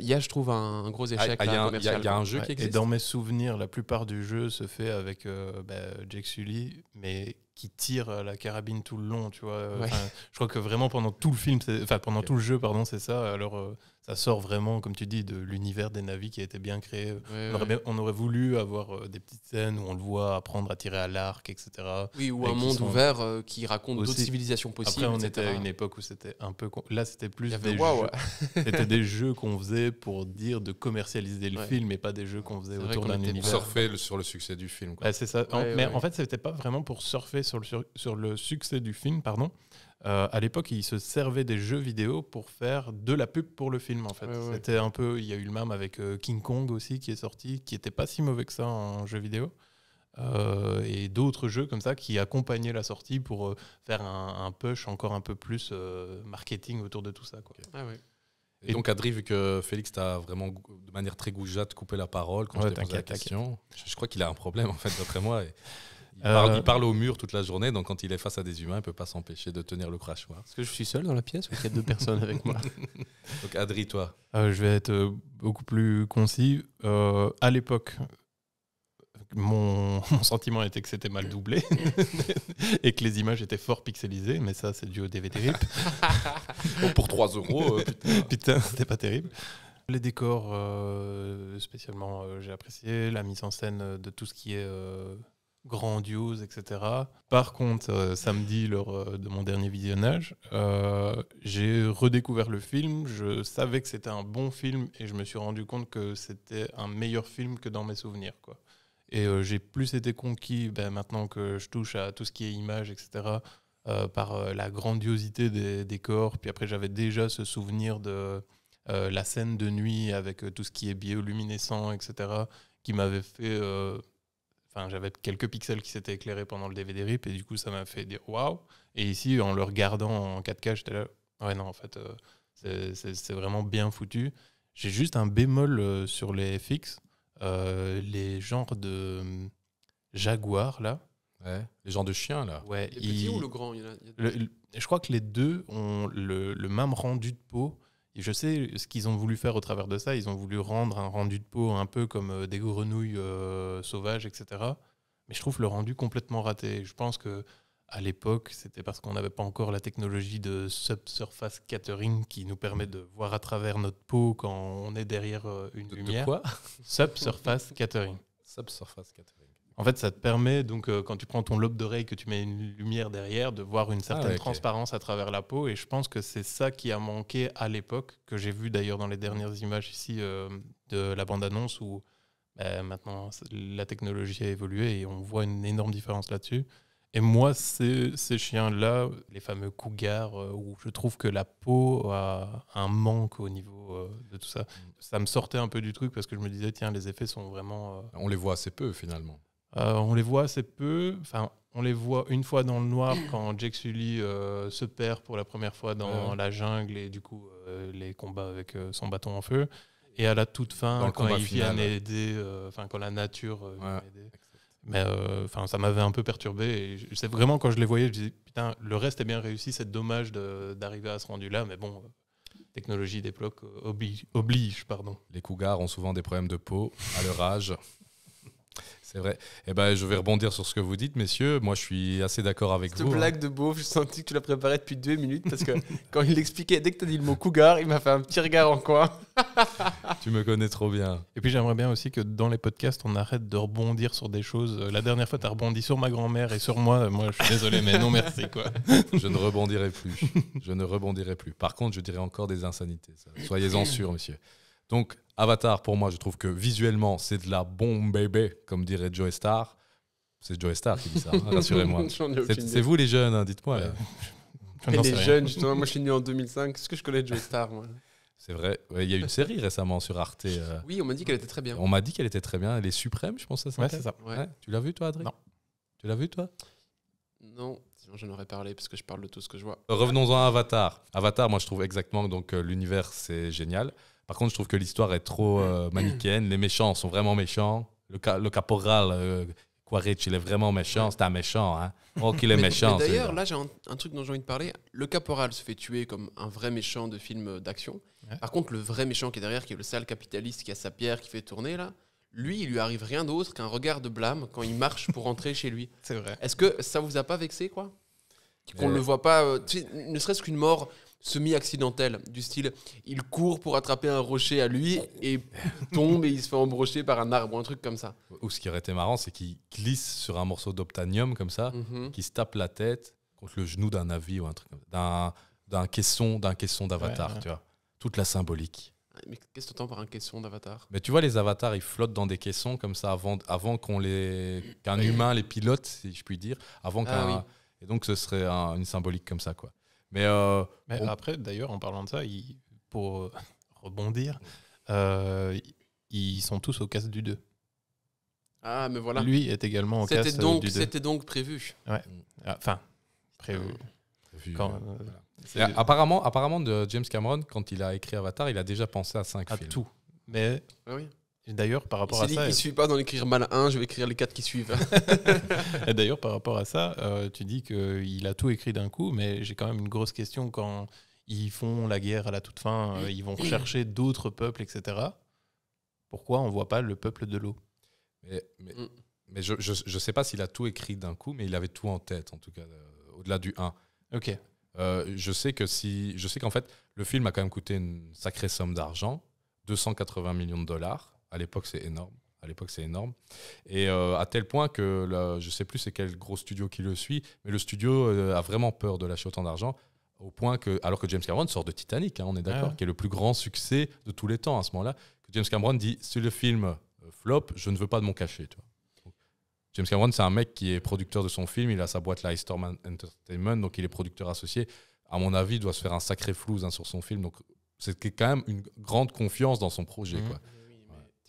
il y, a, je trouve, un, gros ah, échec. Ah, Il y, a un jeu qui existe. Et dans mes souvenirs, la plupart du jeu se fait avec euh, bah, Jake Sully, mais qui tire euh, la carabine tout le long, tu vois. Euh, je crois que vraiment pendant tout le film, enfin pendant tout le jeu, pardon, c'est ça. Alors euh, ça sort vraiment, comme tu dis, de l'univers des navis qui a été bien créé. on, Aurait voulu avoir des petites scènes où on le voit apprendre à tirer à l'arc, etc. Oui, ou un monde ouvert qui raconte d'autres civilisations possibles. Après, on était à une époque où c'était un peu, là c'était plus des, des, jeux... des jeux qu'on faisait pour dire de commercialiser le film, et pas des jeux qu'on faisait autour d'un univers. Surfer sur le succès du film. c'est ça. mais en fait, c'était pas vraiment pour surfer sur le, sur le succès du film, pardon. Euh, à l'époque, il se servait des jeux vidéo pour faire de la pub pour le film, en fait. C'était un peu, il y a eu le même avec euh, King Kong aussi qui est sorti, qui était pas si mauvais que ça en jeu vidéo. Euh, et d'autres jeux comme ça qui accompagnaient la sortie pour faire un, push encore un peu plus marketing autour de tout ça. Ah et, donc, Adri, vu que Félix t'a vraiment de manière très goujatte coupé la parole quand tu as t'ai posé la question, je, crois qu'il a un problème en fait, d'après moi. Et euh, il, parle, au mur toute la journée, donc quand il est face à des humains, il ne peut pas s'empêcher de tenir le crachoir. Est-ce que je suis seul dans la pièce ou qu'il y a deux personnes avec moi Donc Adri, toi euh, Je vais être euh, beaucoup plus concis. à l'époque, mon, sentiment était que c'était mal doublé et que les images étaient fort pixelisées, mais ça, c'est dû au DVD RIP. Oh, pour 3 euros, putain, putain c'était pas terrible. Les décors, spécialement, j'ai apprécié. La mise en scène de tout ce qui est grandiose, etc. Par contre, euh, samedi, lors euh, de mon dernier visionnage, euh, j'ai redécouvert le film. Je savais que c'était un bon film et je me suis rendu compte que c'était un meilleur film que dans mes souvenirs. Quoi. Et j'ai plus été conquis ben, maintenant que je touche à tout ce qui est image, etc., par la grandiosité des, décors. Puis après, j'avais déjà ce souvenir de la scène de nuit avec tout ce qui est bioluminescent, etc., qui m'avait fait Enfin, j'avais quelques pixels qui s'étaient éclairés pendant le DVD rip et du coup ça m'a fait dire waouh. Et ici, en le regardant en 4K, j'étais là, ouais non, en fait, euh, c'est vraiment bien foutu. J'ai juste un bémol euh, sur les FX, euh, les genres de hum, jaguar là. les genres de chiens là. Ouais, les ou le grand Je crois que les deux ont le même rendu de peau je sais ce qu'ils ont voulu faire au travers de ça. Ils ont voulu rendre un rendu de peau un peu comme euh, des grenouilles euh, sauvages, etc. Mais je trouve le rendu complètement raté. Je pense que à l'époque, c'était parce qu'on n'avait pas encore la technologie de subsurface catering qui nous permet de voir à travers notre peau quand on est derrière euh, une lumière. De quoi Subsurface catering. Subsurface catering. En fait, ça te permet, donc, euh, quand tu prends ton lobe d'oreille, que tu mets une lumière derrière, de voir une certaine ah transparence à travers la peau. Et je pense que c'est ça qui a manqué à l'époque, que j'ai vu d'ailleurs dans les dernières images ici euh, de la bande-annonce, où bah, maintenant la technologie a évolué et on voit une énorme différence là-dessus. Et moi, ces, ces chiens-là, les fameux cougars, euh, où je trouve que la peau a un manque au niveau de tout ça, mm. ça me sortait un peu du truc parce que je me disais, tiens, les effets sont vraiment. On les voit assez peu finalement. Euh, on les voit assez peu. Enfin, on les voit une fois dans le noir quand Jake Sully euh, se perd pour la première fois dans la jungle et du coup euh, les combats avec son bâton en feu. Et à la toute fin, quand enfin quand la nature vient Mais ça m'avait un peu perturbé. c'est vraiment quand je les voyais, je disais putain, le reste est bien réussi. C'est dommage d'arriver à ce rendu-là, mais bon technologie des blocs oblige, oblige, pardon. Les cougars ont souvent des problèmes de peau à leur âge. C'est vrai. Eh ben, je vais rebondir sur ce que vous dites, messieurs. Moi, je suis assez d'accord avec vous. Cette hein. blague de beauf, je senti que tu l'as préparée depuis deux minutes parce que quand il expliquait, dès que tu as dit le mot cougar, il m'a fait un petit regard en coin. tu me connais trop bien. Et puis, j'aimerais bien aussi que dans les podcasts, on arrête de rebondir sur des choses. La dernière fois, tu as rebondi sur ma grand-mère et sur moi. Moi, je suis désolé, mais non, merci. quoi. je ne rebondirai plus. Je ne rebondirai plus. Par contre, je dirai encore des insanités. Soyez-en sûr monsieur. Donc, Avatar, pour moi, je trouve que visuellement, c'est de la bombe bébé, comme dirait Joe Star. C'est Joe Star qui dit ça, hein, rassurez-moi. c'est vous les jeunes, hein, dites-moi. les jeunes, moi je suis né en 2005. Est-ce que je connais Joe Star c'est vrai. Il y a une série récemment sur Arte. Euh. Oui, on m'a dit qu'elle était très bien. On m'a dit qu'elle était très bien. Elle est suprême, je pense. Ça c'est ça. Tu l'as vu, toi, Adrien Non. Tu l'as vu, toi Non, sinon j'en aurais parlé parce que je parle de tout ce que je vois. Revenons-en à Avatar. Avatar, moi, je trouve exactement que euh, l'univers, c'est génial. Par contre, je trouve que l'histoire est trop euh, manichéenne. Les méchants sont vraiment méchants. Le, caporal euh, Quaritch, il est vraiment méchant. C'est un méchant, hein. Oh, qu'il est méchant. D'ailleurs, là, j'ai un, truc dont j'ai envie de parler. Le caporal se fait tuer comme un vrai méchant de film d'action. Par contre, le vrai méchant qui est derrière, qui est le sale capitaliste qui a sa pierre, qui fait tourner, là, lui, il lui arrive rien d'autre qu'un regard de blâme quand il marche pour rentrer chez lui. C'est vrai. Est-ce que ça vous a pas vexé, quoi euh, qu'on ne le voit pas, ne serait-ce qu'une mort semi accidentel du style il court pour attraper un rocher à lui et tombe et il se fait embrocher par un arbre ou un truc comme ça. Ou ce qui aurait été marrant, c'est qu'il glisse sur un morceau d'optanium comme ça, mhm. qui se tape la tête contre le genou d'un avis ou un truc d'un caisson d'un caisson d'avatar, tu vois. Toute la symbolique. Ah, mais qu'est-ce que entends par un caisson d'avatar Mais tu vois, les avatars, ils flottent dans des caissons comme ça avant, avant qu'on les qu'un humain les pilote, si je puis dire, avant ah et donc ce serait une symbolique comme ça quoi. Mais, euh, Mais après, d'ailleurs, en parlant de ça, pour euh, rebondir, euh, ils sont tous au casse du 2. Ah, mais voilà. Lui est également au casse donc, du 2. C'était donc prévu. Ouais. Mm. Ah, enfin, prévu. apparemment, apparemment, de James Cameron, quand il a écrit Avatar, il a déjà pensé à 5 à tout. Mais ah oui d'ailleurs, par rapport à dit ça. ne suit pas dans écrire mal un, je vais écrire les quatre qui suivent. et d'ailleurs, par rapport à ça, euh, tu dis qu'il a tout écrit d'un coup, mais j'ai quand même une grosse question quand ils font la guerre à la toute fin, euh, ils vont chercher d'autres peuples, etc. Pourquoi on ne voit pas le peuple de l'eau Mais, je ne sais pas s'il a tout écrit d'un coup, mais il avait tout en tête, en tout cas, euh, au-delà du 1. Ok. je sais que si, je sais qu'en fait, le film a quand même coûté une sacrée somme d'argent, 280 millions de dollars. À l'époque, c'est énorme. À l'époque, c'est énorme. Et euh, à tel point que je ne sais plus c'est quel gros studio qui le suit, mais le studio euh, a vraiment peur de lâcher autant d'argent. Au point que, alors que James Cameron sort de Titanic, hein, on est d'accord, ah qui est le plus grand succès de tous les temps à ce moment-là, que James Cameron dit si le film euh, flop, je ne veux pas de mon cachet. James Cameron, c'est un mec qui est producteur de son film, il a sa boîte là, Storm Entertainment, donc il est producteur associé. À mon avis, il doit se faire un sacré flouze hein, sur son film, donc c'est quand même une grande confiance dans son projet. Mmh. Quoi.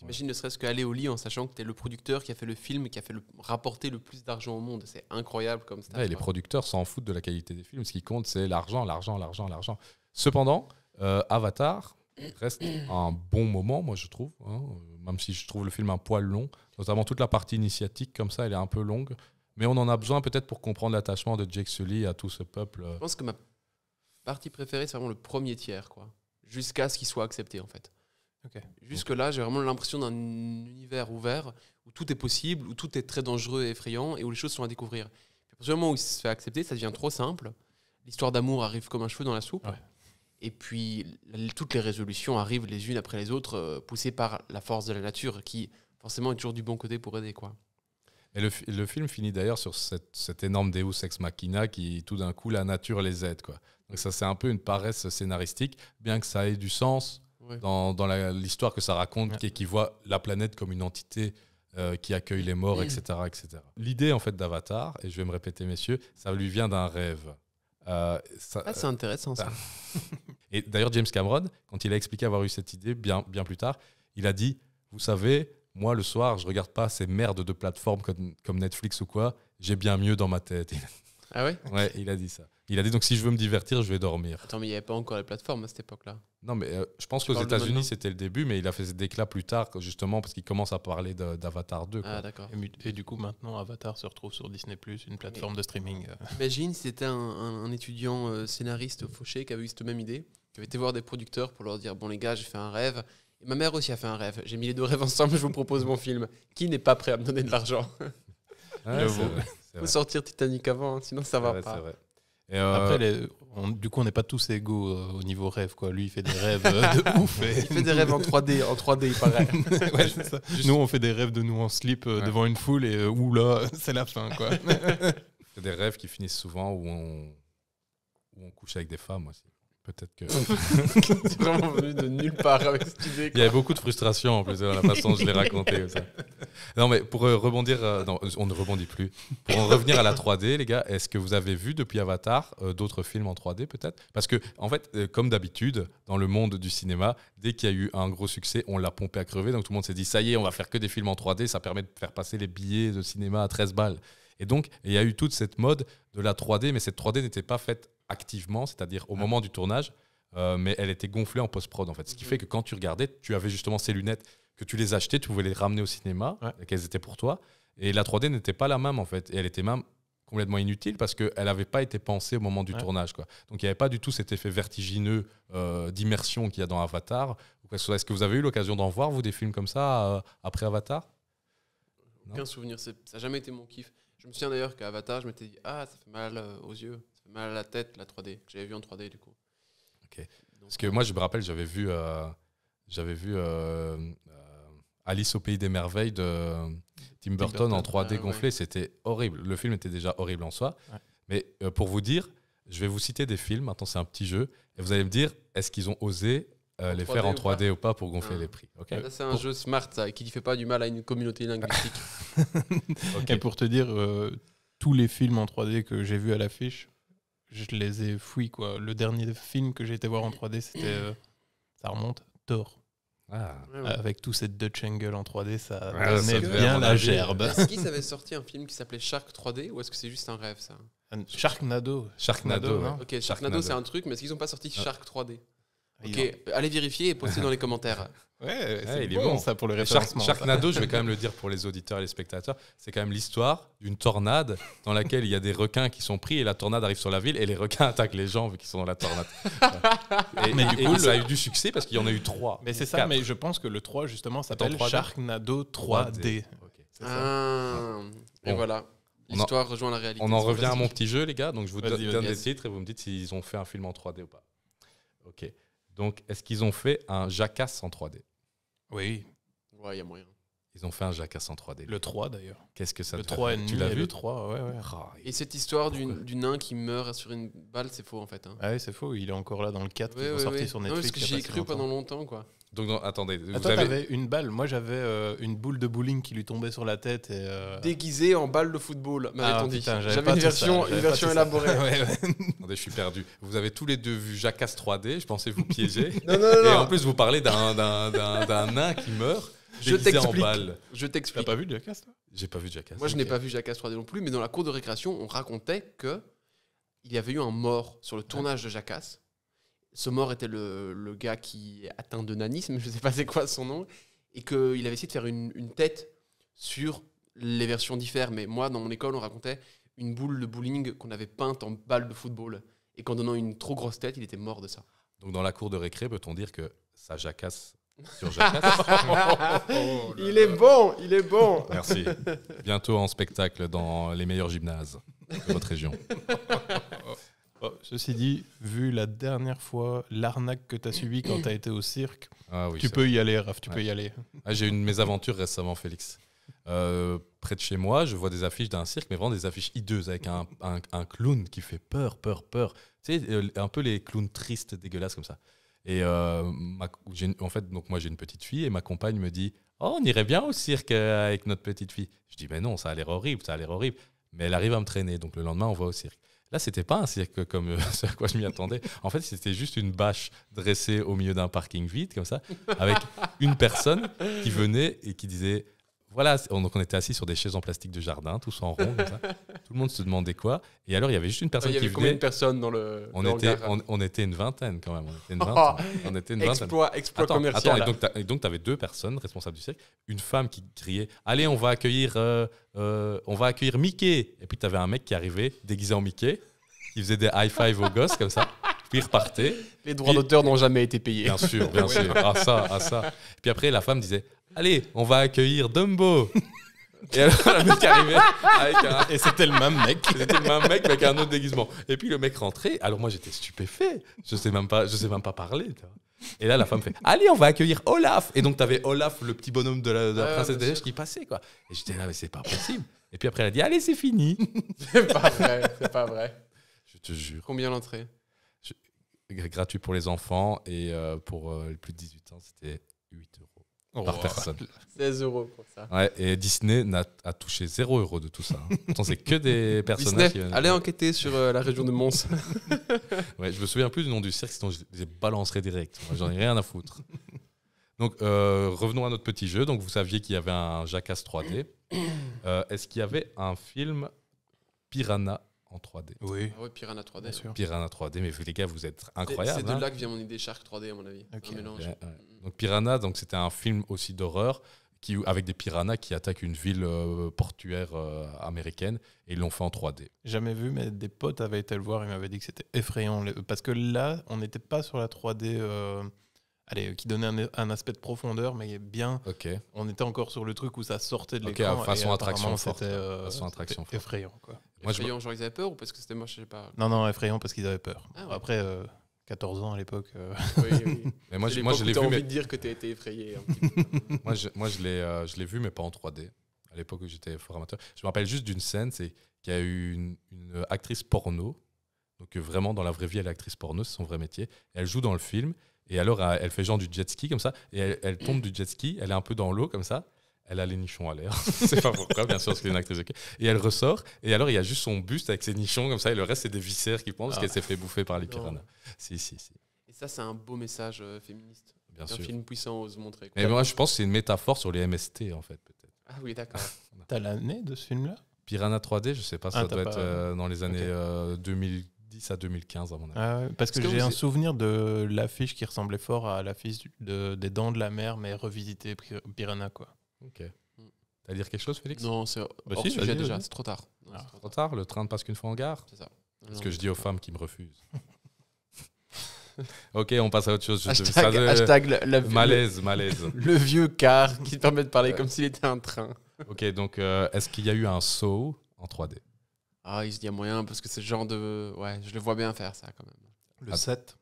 Imagine ne serait-ce qu'aller au lit en sachant que tu es le producteur qui a fait le film, qui a fait le, rapporter le plus d'argent au monde. C'est incroyable comme ça. Ouais, les producteurs s'en foutent de la qualité des films. Ce qui compte, c'est l'argent, l'argent, l'argent, l'argent. Cependant, euh, Avatar reste un bon moment, moi je trouve. Hein. même si je trouve le film un poil long, notamment toute la partie initiatique comme ça, elle est un peu longue. Mais on en a besoin peut-être pour comprendre l'attachement de Jake Sully à tout ce peuple. Euh. Je pense que ma partie préférée, c'est vraiment le premier tiers, quoi. Jusqu'à ce qu'il soit accepté, en fait. Jusque-là, j'ai vraiment l'impression d'un univers ouvert où tout est possible, où tout est très dangereux et effrayant et où les choses sont à découvrir. À partir moment où il se fait accepter, ça devient trop simple. L'histoire d'amour arrive comme un cheveu dans la soupe. Et puis, toutes les résolutions arrivent les unes après les autres, euh, poussées par la force de la nature qui, forcément, est toujours du bon côté pour aider. quoi. Et le, film finit d'ailleurs sur cette, cet énorme Deus ex machina qui, tout d'un coup, la nature les aide. Quoi. Donc ça, c'est un peu une paresse scénaristique, bien que ça ait du sens dans, l'histoire que ça raconte, qui, voit la planète comme une entité euh, qui accueille les morts, etc. etc. L'idée en fait d'Avatar, et je vais me répéter messieurs, ça lui vient d'un rêve. Euh, ah, c'est intéressant ça. et d'ailleurs James Cameron, quand il a expliqué avoir eu cette idée bien, bien plus tard, il a dit, vous savez, moi le soir, je regarde pas ces merdes de plateformes comme, comme Netflix ou quoi, j'ai bien mieux dans ma tête. Ah ouais Ouais, il a dit ça. Il a dit donc si je veux me divertir, je vais dormir. Attends, mais il n'y avait pas encore les plateformes à cette époque-là. Non, mais euh, je pense qu'aux États-Unis, c'était le début, mais il a fait des déclat plus tard, justement, parce qu'il commence à parler d'Avatar 2. Ah, d'accord. Et, du coup, maintenant, Avatar se retrouve sur Disney, une plateforme de streaming. Euh. Imagine c'était un, étudiant euh, scénariste fauché qui avait eu cette même idée, qui avait été voir des producteurs pour leur dire Bon, les gars, j'ai fait un rêve. ma mère aussi a fait un rêve. J'ai mis les deux rêves ensemble, je vous propose mon film. Qui n'est pas prêt à me donner de l'argent Il faut sortir Titanic avant, hein, sinon ça va pas. Euh, Après, du coup, on n'est pas tous égaux euh, au niveau rêve. Quoi. Lui, il fait des rêves euh, de ouf. Il fait des rêves en 3D, en 3D il paraît. Nous, on fait des rêves de nous en slip devant une foule et oula, c'est la fin. Quoi. des rêves qui finissent souvent où on... où on couche avec des femmes aussi. Peut-être que. vraiment de nulle part Il y avait beaucoup de frustration en plus, dans la façon dont je l'ai raconté. Non, mais pour euh, rebondir, euh, on ne rebondit plus. Pour en revenir à la 3D, les gars, est-ce que vous avez vu depuis Avatar euh, d'autres films en 3D peut-être Parce que, en fait, comme d'habitude, dans le monde du cinéma, dès qu'il y a eu un gros succès, on l'a pompé à crever. Donc tout le monde s'est dit, ça y est, on va faire que des films en 3D, ça permet de faire passer les billets de cinéma à 13 balles. Et donc, il y a eu toute cette mode de la 3D, mais cette 3D n'était pas faite activement, c'est-à-dire au ah. moment du tournage, euh, mais elle était gonflée en post-prod en fait. Ce qui mm. fait que quand tu regardais, tu avais justement ces lunettes que tu les achetais, tu pouvais les ramener au cinéma, et qu'elles étaient pour toi. Et la 3D n'était pas la même en fait. Et elle était même complètement inutile parce qu'elle n'avait pas été pensée au moment du tournage. Quoi. Donc il n'y avait pas du tout cet effet vertigineux euh, d'immersion qu'il y a dans Avatar. Est-ce que vous avez eu l'occasion d'en voir, vous, des films comme ça, euh, après Avatar Aucun souvenir, ça n'a jamais été mon kiff. Je me souviens d'ailleurs qu'Avatar, Avatar, je m'étais dit Ah, ça fait mal aux yeux à la tête la 3D, j'avais vu en 3D du coup. Ok. Parce que moi, je me rappelle, j'avais vu, euh, j'avais vu euh, euh, Alice au pays des merveilles de Tim Burton, en 3D ah gonflé. C'était horrible. Le film était déjà horrible en soi. Mais pour vous dire, je vais vous citer des films. Maintenant, c'est un petit jeu. Et vous allez me dire, est-ce qu'ils ont osé les faire en 3D ou pas pour gonfler ah. les prix. Ah, c'est un jeu smart qui ne fait pas du mal à une communauté linguistique. Et pour te dire, tous les films en 3D que j'ai vus à l'affiche, je les ai fouis. Quoi. Le dernier film que j'ai été voir en 3D, c'était. Euh, ça remonte, Thor. Ah. Avec tout cette Dutch Angle en 3D, ça donnait bien la gerbe. Est-ce qu'ils avaient sorti un film qui s'appelait Shark 3D ou est-ce que c'est juste un rêve ça Sharknado. Sharknado, Sharknado Ok, Sharknado, c'est un truc, mais est-ce qu'ils n'ont pas sorti ah. Shark 3D Ok, allez vérifier et postez dans les commentaires. Ouais, c'est bon, ça pour le référencement. Sharknado, je vais quand même le dire pour les auditeurs et les spectateurs, c'est quand même l'histoire d'une tornade dans laquelle il y a des requins qui sont pris et la tornade arrive sur la ville et les requins attaquent les gens vu qu'ils sont dans la tornade. mais du coup, ça a eu du succès parce qu'il y en a eu trois. Mais c'est ça, mais je pense que le 3 justement s'appelle Sharknado 3D. 3D. Ah. et voilà. L'histoire rejoint la réalité. On en revient à mon petit jeu, les gars. Donc je vous donne des titres et vous me dites s'ils ont fait un film en 3D ou pas. Ok. Donc, est-ce qu'ils ont fait un Jackass en 3D Oui. Ouais, il y a moyen. Ils ont fait un Jackass en 3D. Le 3 d'ailleurs. Qu'est-ce que ça Le 3 et Tu l'as vu Le 3, ouais, ouais. Ah, et cette histoire du, nain qui meurt sur une balle, c'est faux en fait. Hein. Ah oui c'est faux. Il est encore là dans le 4 ouais, qui ouais, vont sur ah Netflix. Non, parce que j'y ai cru pendant longtemps, quoi. Donc attendez. Ah, une balle. Moi, j'avais euh, une boule de bowling qui lui tombait sur la tête. Et, euh, Déguisée en balle de football, ah, J'avais une version, élaborée. Attendez, je suis perdu. Vous avez tous les deux vu Jacasse 3D. Je pensais vous piéger. et en plus, vous parlez d'un nain qui meurt. Je t'explique. Je t'explique. T'as pas vu Jackass, J'ai pas vu Jackass. Moi, je n'ai pas vu Jackass 3D non plus, mais dans la cour de récréation, on racontait que il y avait eu un mort sur le tournage de Jackass ce mort était le, gars qui est atteint de nanisme, je ne sais pas c'est quoi son nom, et qu'il avait essayé de faire une, tête sur les versions différentes. Mais moi, dans mon école, on racontait une boule de bowling qu'on avait peinte en balle de football, et qu'en donnant une trop grosse tête, il était mort de ça. Donc dans la cour de récré, peut-on dire que ça jacasse sur jacasse oh, oh, oh, Il est bon, il est bon. Merci. Bientôt en spectacle dans les meilleurs gymnases de votre région. Oh, ceci dit, vu la dernière fois l'arnaque que tu as subie quand tu as été au cirque, ah tu peux y aller, Raph, tu peux y aller. Ah, j'ai eu une mésaventure récemment, Félix. Euh, près de chez moi, je vois des affiches d'un cirque, mais vraiment des affiches hideuses avec un, clown qui fait peur, peur, peur. Tu sais, euh, un peu les clowns tristes, dégueulasses comme ça. Et euh, en fait, donc moi j'ai une petite fille et ma compagne me dit oh, on irait bien au cirque avec notre petite fille. Je dis Mais ben non, ça a l'air horrible, ça a l'air horrible. Mais elle arrive à me traîner, donc le lendemain on va au cirque. Là, c'était pas un cirque comme euh, ce à quoi je m'y attendais. En fait, c'était juste une bâche dressée au milieu d'un parking vide, comme ça, avec une personne qui venait et qui disait voilà, donc on était assis sur des chaises en plastique de jardin, tous en rond, ça. tout le monde se demandait quoi. Et alors, il y avait juste une personne qui venait. Il y avait combien de personnes dans le. On, était, on, était une vingtaine quand même. On était une oh, vingtaine. on Exploit, commercial. Attends, et donc, tu avais deux personnes responsables du cirque. Une femme qui criait Allez, on va accueillir, euh, euh, on va accueillir Mickey. Et puis, tu avais un mec qui arrivait déguisé en Mickey, qui faisait des high five aux gosses comme ça puis repartait. Les droits d'auteur n'ont jamais été payés. Bien sûr, bien sûr. Ah ça, ah ça. Puis après, la femme disait Allez, on va accueillir Dumbo. Et alors, Et c'était le même mec. C'était le même mec, avec un autre déguisement. Et puis le mec rentrait. Alors moi, j'étais stupéfait. Je sais même pas, je sais même pas parler. Et là, la femme fait Allez, on va accueillir Olaf. Et donc, t'avais Olaf, le petit bonhomme de la, princesse des qui passait. quoi. Et j'étais là, mais c'est pas possible. Et puis après, elle a dit Allez, c'est fini. C'est pas vrai, c'est pas vrai. Je te jure. Combien l'entrée Gratuit pour les enfants et euh, pour euh, les plus de 18 ans, c'était 8 euros par personne. 16 euros pour ça. et Disney n'a a touché 0 euros de tout ça. Hein. c'est que des personnages Disney, euh, Allez enquêter sur euh, la région de Mons. ouais, je me souviens plus du nom du cirque, sinon je les balancerai direct. J'en ai rien à foutre. Donc, euh, revenons à notre petit jeu. Donc, vous saviez qu'il y avait un Jackass 3D. Est-ce qu'il y avait un film Piranha en 3D. Oui. Ah Piranha 3D. Bien sûr. Piranha 3D, mais les gars, vous êtes incroyables. C'est de hein. là que vient mon idée Shark 3D, à mon avis. Mm, mm. Donc Piranha, donc c'était un film aussi d'horreur qui, avec des piranhas qui attaquent une ville euh, portuaire euh, américaine et ils l'ont fait en 3D. Jamais vu, mais des potes avaient été le voir et m'avaient dit que c'était effrayant. Parce que là, on n'était pas sur la 3D. Euh, qui donnait un, aspect de profondeur, mais bien. Ok. On était encore sur le truc où ça sortait de l'écran. et euh, façon attraction Effrayant, quoi. Moi, effrayant, genre ils avaient peur ou parce que c'était moche, je sais pas. Non, non, effrayant parce qu'ils avaient peur. Ah Après. 14 euh, ans à l'époque. Mais moi, je, moi, je l'ai vu. envie de dire que tu été effrayé. moi, je, je l'ai, vu, mais pas en 3D. À l'époque où j'étais formateur. Je me rappelle juste d'une scène, c'est qu'il y a eu une, actrice porno. Donc, vraiment, dans la vraie vie, elle est actrice porno, c'est son vrai métier. elle joue dans le film. Et alors, elle fait genre du jet ski comme ça, et elle, tombe du jet ski, elle est un peu dans l'eau comme ça, elle a les nichons à l'air. c'est pas pourquoi, bien sûr, parce qu'elle est une actrice Et elle ressort, et alors il y a juste son buste avec ses nichons comme ça, et le reste, c'est des viscères qui pendent parce ah. qu'elle s'est fait bouffer par les piranhas. Si, Et ça, c'est un beau message euh, féministe. Bien un film puissant, ose montrer. Mais moi, je pense que c'est une métaphore sur les MST, en fait, peut-être. Ah oui, d'accord. T'as l'année de ce film-là Piranha 3D, je sais pas, ça ah, doit être euh, dans les années 2000. Euh, à 2015, à mon avis. Ah parce, que, j'ai un souvenir de l'affiche qui ressemblait fort à l'affiche de, des Dents de la Mer, mais revisité Piranha, quoi. Ok. T'as à dire quelque chose, Félix Non, c'est bah déjà, c'est trop tard. Ah. trop tard, le train ne passe qu'une fois en gare. C'est ça. ce que je dis aux femmes qui me refusent. ok, on passe à autre chose. Hashtag, hashtag malaise, malaise. Le, vieux car qui te permet de parler comme s'il était un train. ok, donc euh, est-ce qu'il y a eu un saut en 3D ah, il y a moyen parce que c'est le genre de. Ouais, je le vois bien faire ça quand même. Le 7 ah.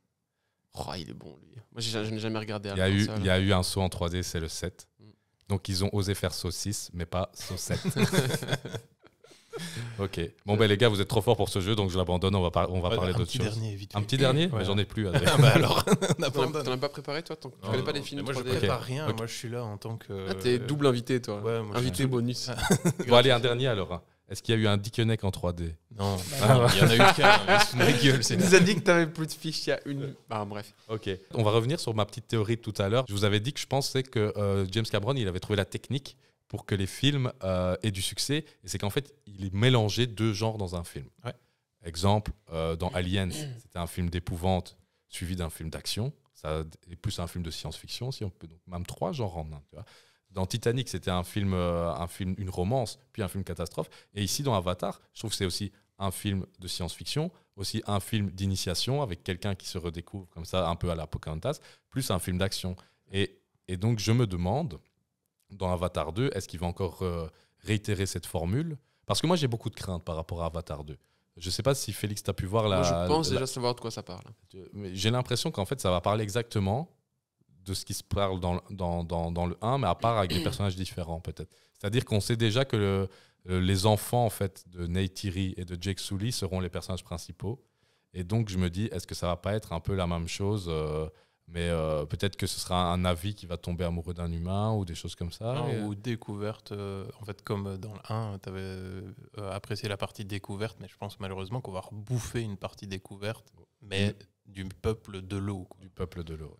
Oh, il est bon lui. Moi, je, n'ai jamais regardé. Il y, a eu, il y a eu un saut en 3D, c'est le 7. Mm. Donc, ils ont osé faire saut 6, mais pas saut 7. ok. Bon, ben les gars, vous êtes trop forts pour ce jeu, donc je l'abandonne. On va, on va parler d'autres choses. Dernier, un petit dernier J'en ai plus. ah bah alors, T'en as pas préparé, toi Tu connais pas les films Moi, 3D. je prépare rien. Moi, je suis là en tant que. Tu ah, t'es double invité, toi. invité bonus. bon, allez, un dernier alors. Est-ce qu'il y a eu un Dickeneck en 3D ah, Non, il y en a eu qu'un. gueule, Tu nous as dit que tu n'avais plus de fiches, il y a une. Bah, bref. Ok. On va revenir sur ma petite théorie de tout à l'heure. Je vous avais dit que je pensais que euh, James Cameron, il avait trouvé la technique pour que les films euh, aient du succès. Et c'est qu'en fait, il mélangeait deux genres dans un film. Exemple, euh, dans Aliens, c'était un film d'épouvante suivi d'un film d'action. Ça est plus un film de science-fiction, si on peut. Donc, même trois genres en un. Tu vois dans Titanic, c'était un film, euh, un film, une romance, puis un film catastrophe. Et ici, dans Avatar, je trouve que c'est aussi un film de science-fiction, aussi un film d'initiation avec quelqu'un qui se redécouvre comme ça, un peu à la Pocahontas, plus un film d'action. Et, et, donc, je me demande, dans Avatar 2, est-ce qu'il va encore euh, réitérer cette formule Parce que moi, j'ai beaucoup de craintes par rapport à Avatar 2. Je ne sais pas si Félix, tu as pu voir la. je pense déjà savoir de quoi ça parle. J'ai l'impression qu'en fait, ça va parler exactement de ce qui se parle dans, dans, le 1, mais à part avec des personnages différents peut-être. C'est-à-dire qu'on sait déjà que les enfants en fait de Neytiri et de Jake Sully seront les personnages principaux. Et donc je me dis, est-ce que ça va pas être un peu la même chose euh, mais euh, peut-être que ce sera un avis qui va tomber amoureux d'un humain ou des choses comme ça. Euh, ou découverte, en fait, comme dans le 1, tu avais apprécié la partie découverte, mais je pense malheureusement qu'on va rebouffer une partie découverte, oh, mais du, du peuple de l'eau. Du peuple de l'eau.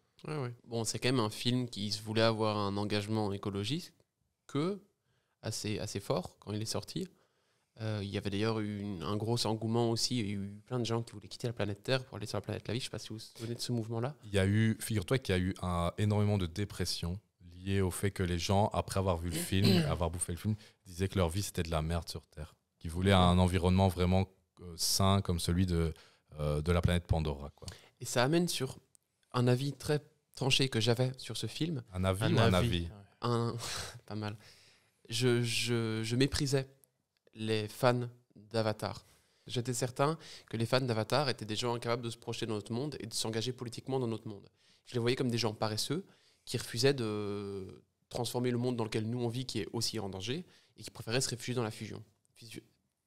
Bon, c'est quand même un film qui voulait avoir un engagement écologiste que assez, assez fort quand il est sorti. Euh, il y avait d'ailleurs eu un gros engouement aussi. Il y a eu plein de gens qui voulaient quitter la planète Terre pour aller sur la planète La Vie. Je ne sais pas si vous vous souvenez de ce mouvement-là. Il y a eu, figure-toi qu'il y a eu un, énormément de dépression liée au fait que les gens, après avoir vu le film, avoir bouffé le film, disaient que leur vie c'était de la merde sur Terre. Qu'ils voulaient un environnement vraiment euh, sain comme celui de, euh, de la planète Pandora. Quoi. Et ça amène sur un avis très tranché que j'avais sur ce film. Un avis un ou un avis, un, Pas mal. Je, je, je, méprisais les fans d'Avatar. J'étais certain que les fans d'Avatar étaient des gens incapables de se projeter dans notre monde et de s'engager politiquement dans notre monde. Je les voyais comme des gens paresseux qui refusaient de transformer le monde dans lequel nous on vit, qui est aussi en danger, et qui préféraient se réfugier dans la fusion.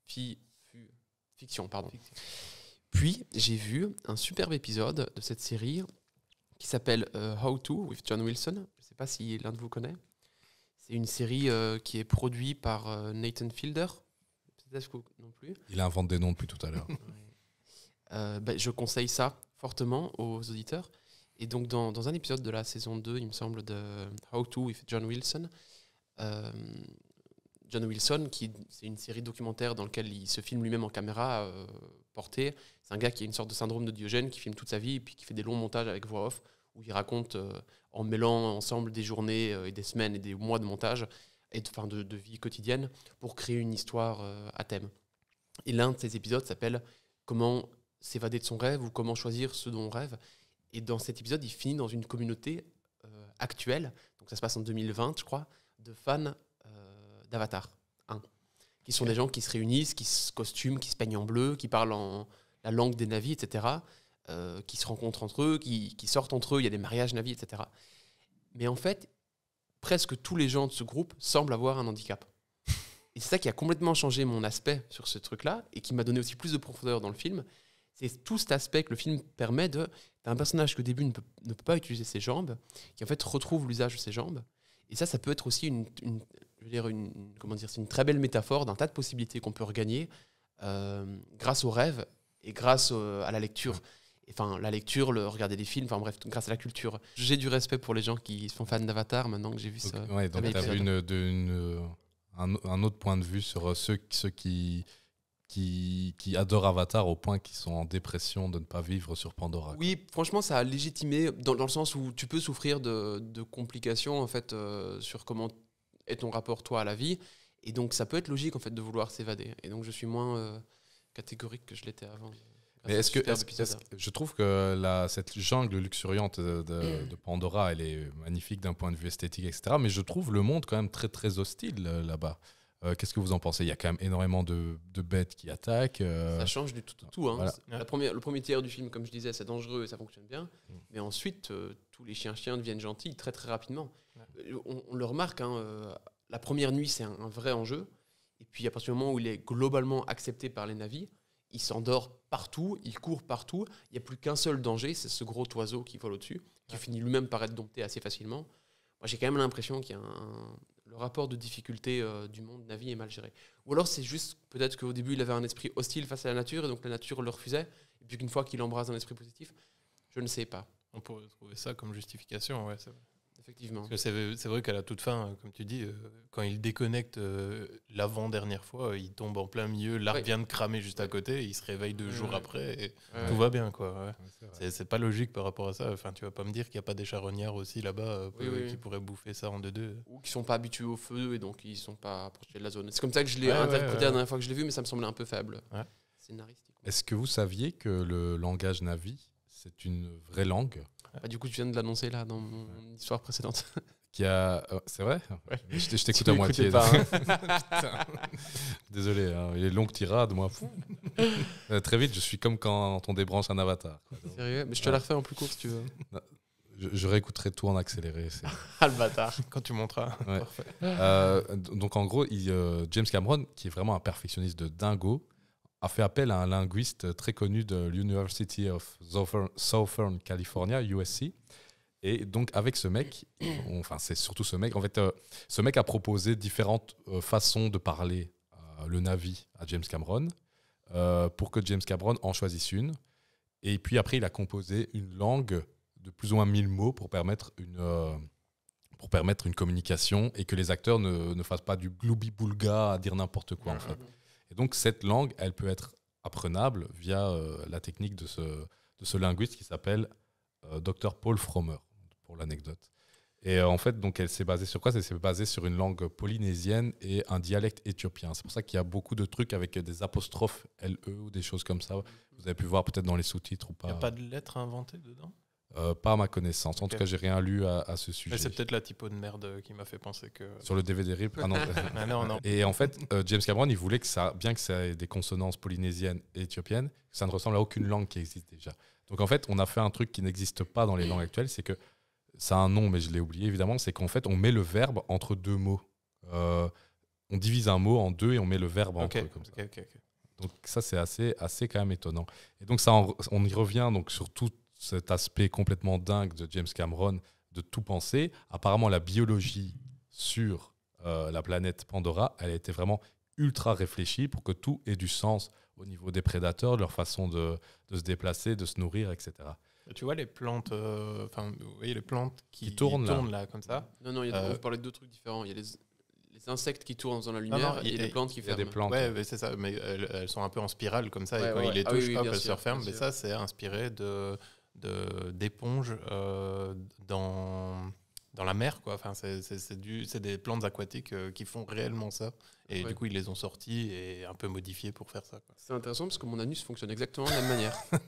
puis Fiction, pardon. Puis j'ai vu un superbe épisode de cette série qui s'appelle euh, How To with John Wilson. Je ne sais pas si l'un de vous connaît. C'est une série euh, qui est produite par euh, Nathan Fielder. non plus. Il invente des noms depuis tout à l'heure. Bah, je conseille ça fortement aux auditeurs. Et donc, dans, un épisode de la saison 2, il me semble, de How To with John Wilson, John Wilson, qui c'est une série documentaire dans laquelle il se filme lui-même en caméra portée c'est un gars qui a une sorte de syndrome de Diogène, qui filme toute sa vie et puis qui fait des longs montages avec voix off, où il raconte euh, en mêlant ensemble des journées euh, et des semaines et des mois de montage et de, de, vie quotidienne pour créer une histoire euh, à thème. Et l'un de ces épisodes s'appelle Comment s'évader de son rêve ou comment choisir ce dont on rêve. Et dans cet épisode, il finit dans une communauté actuelle, donc ça se passe en 2020, je crois, de fans d'Avatar 1, qui sont des gens qui se réunissent, qui se costument, qui se peignent en bleu, qui parlent en, la langue des navis, etc., euh, qui se rencontrent entre eux, qui, qui, sortent entre eux, il y a des mariages navis, etc. Mais en fait, presque tous les gens de ce groupe semblent avoir un handicap. Et c'est ça qui a complètement changé mon aspect sur ce truc-là, et qui m'a donné aussi plus de profondeur dans le film. C'est tout cet aspect que le film permet de... d'un personnage qui au début ne peut, pas utiliser ses jambes, qui en fait retrouve l'usage de ses jambes. Et ça, ça peut être aussi une, une je veux dire, une, comment dire, c'est une très belle métaphore d'un tas de possibilités qu'on peut regagner euh, grâce aux rêves et grâce à la lecture. Enfin, la lecture, le regarder des films, enfin bref, grâce à la culture. J'ai du respect pour les gens qui sont fans d'Avatar maintenant que j'ai vu ça. Ouais, donc as vu un, autre point de vue sur euh, ceux, ceux qui, qui, adorent Avatar au point qu'ils sont en dépression de ne pas vivre sur Pandora. Oui, franchement, ça a légitimé dans, le sens où tu peux souffrir de, complications en fait euh, sur comment est ton rapport toi à la vie, et donc ça peut être logique en fait de vouloir s'évader. Et donc je suis moins euh, catégorique que je l'étais avant. est-ce hein. que, je trouve que la, cette jungle luxuriante mm. de, Pandora, elle est magnifique d'un point de vue esthétique, etc. Mais je trouve le monde quand même très très hostile euh, là-bas. Euh, qu'est-ce que vous en pensez Il y a quand même énormément de, bêtes qui attaquent. Euh, ça change du tout tout. Hein. la première, le premier tiers du film, comme je disais, c'est dangereux et ça fonctionne bien. Mm. Mais ensuite, tous les chiens-chiens deviennent gentils très très rapidement. On, le remarque, hein, la première nuit, c'est un, vrai enjeu. Et puis à partir du moment où il est globalement accepté par les navis, il s'endort partout, il court partout. Il n'y a plus qu'un seul danger, c'est ce gros oiseau qui vole au-dessus, qui finit lui-même par être dompté assez facilement. Moi, j'ai quand même l'impression qu'il y a un... le rapport de difficulté euh, du monde navi est mal géré. Ou alors c'est juste peut-être qu'au début il avait un esprit hostile face à la nature et donc la nature le refusait. Et puis qu'une fois qu'il embrasse un esprit positif, je ne sais pas. On pourrait trouver ça comme justification, ouais. Vrai effectivement. c'est vrai qu'à la toute fin, comme tu dis, euh, quand il déconnecte euh, l'avant-dernière fois, euh, il tombe en plein milieu, l'arc vient de cramer juste à côté, il se réveille deux jours après et tout va bien. quoi. c'est pas logique par rapport à ça. Enfin, tu vas pas me dire qu'il n'y a pas des charognards aussi là-bas qui pourraient bouffer ça en deux-deux. Ou qui sont pas habitués au feu et donc ils sont pas approchés de la zone. C'est comme ça que je l'ai interprété la dernière fois que je l'ai vu, mais ça me semblait un peu faible. Est-ce que vous saviez que le langage Navi, c'est une vraie langue ah, du coup, je viens de l'annoncer là dans mon histoire précédente. Qui a... Euh, c'est vrai Je t'écoute à moitié. Pas, hein. Désolé, hein, que tu tirade moi. Euh, très vite, je suis comme quand on débranche un avatar. Sérieux Mais je te la refais en plus court si tu veux. Je, réécouterai tout en accéléré. ah le bâtard, quand tu monteras. Euh, donc en gros, il, James Cameron, qui est vraiment un perfectionniste de dingo, a fait appel à un linguiste très connu de l'University of Southern California, USC. Et donc avec ce mec, enfin c'est surtout ce mec, en fait, euh, ce mec a proposé différentes euh, façons de parler euh, le Navi à James Cameron pour que James Cameron en choisisse une. Et puis après, il a composé une langue de plus ou moins 1000 mots pour permettre une, pour permettre une communication et que les acteurs ne, ne fassent pas du gloubi-boulga à dire n'importe quoi en mm, fait. Mm, mm donc cette langue, elle peut être apprenable via euh, la technique de ce, de ce linguiste qui s'appelle euh, Dr Paul Fromer, pour l'anecdote. Et euh, en fait, donc, elle s'est basée sur quoi Elle s'est basée sur une langue polynésienne et un dialecte éthiopien. C'est pour ça qu'il y a beaucoup de trucs avec des apostrophes LE ou des choses comme ça. Vous avez pu voir peut-être dans les sous-titres ou pas. Il n'y a pas de lettres inventées dedans euh, pas à ma connaissance. En tout cas, j'ai rien lu à, ce sujet. C'est peut-être la typo de merde qui m'a fait penser que. Sur le DVD RIP ah, ah non. non, Et en fait, euh, James Cameron, il voulait que ça, bien que ça ait des consonances polynésiennes et éthiopiennes, ça ne ressemble à aucune langue qui existe déjà. Donc en fait, on a fait un truc qui n'existe pas dans les langues actuelles, c'est que. Ça a un nom, mais je l'ai oublié évidemment, c'est qu'en fait, on met le verbe entre deux mots. Euh, on divise un mot en deux et on met le verbe entre comme Donc ça, c'est assez, assez quand même étonnant. Et donc ça, on y revient donc sur tout cet aspect complètement dingue de James Cameron de tout penser. Apparemment, la biologie sur euh, la planète Pandora, elle a été vraiment ultra réfléchie pour que tout ait du sens au niveau des prédateurs, de leur façon de, de se déplacer, de se nourrir, etc. Tu vois les plantes, euh, enfin, les plantes qui, tournent, là. comme ça. Non, non, il y a, euh, de deux trucs différents. Il y a les, les, insectes qui tournent dans la lumière et, les plantes qui font des plantes. Ouais, c'est ça. Mais elles, sont un peu en spirale comme ça. et quand il les ah touche, elles se referment. Mais ça, c'est inspiré de d'éponge euh, dans, dans la mer. Quoi. Enfin, c'est des plantes aquatiques euh, qui font réellement ça. Et du coup, ils les ont sortis et un peu modifiées pour faire ça. C'est intéressant parce que mon anus fonctionne exactement de la même manière.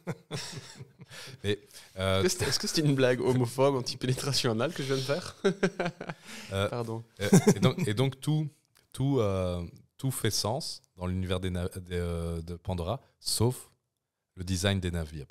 Mais, euh, Est-ce que c'est une blague homophobe, anti-pénétration anale que je viens de faire Pardon. Et donc, tout, tout, tout fait sens dans l'univers de, de Pandora, sauf le design des navires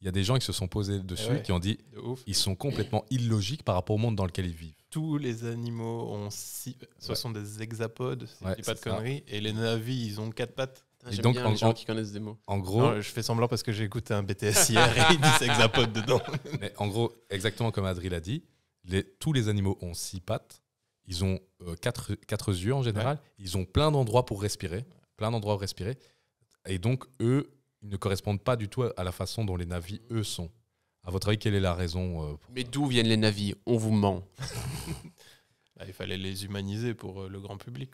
il y a des gens qui se sont posés dessus, et qui ont dit, ils sont complètement illogiques par rapport au monde dans lequel ils vivent. Tous les animaux ont six, ce sont des hexapodes, si pas de conneries, et les navis, ils ont quatre pattes. Et donc, bien les gens qui connaissent des mots. En gros, je fais semblant parce que j'ai écouté un BTS hier et ils disent hexapodes dedans. Mais en gros, exactement comme Adri l'a dit, les, tous les animaux ont six pattes, ils ont euh, quatre, quatre yeux en général, ils ont plein d'endroits pour respirer, plein d'endroits pour respirer, et donc eux ne correspondent pas du tout à la façon dont les navis, eux, sont. À votre avis, quelle est la raison euh, Mais d'où viennent les navis On vous ment. Ah, il fallait les humaniser pour euh, le grand public.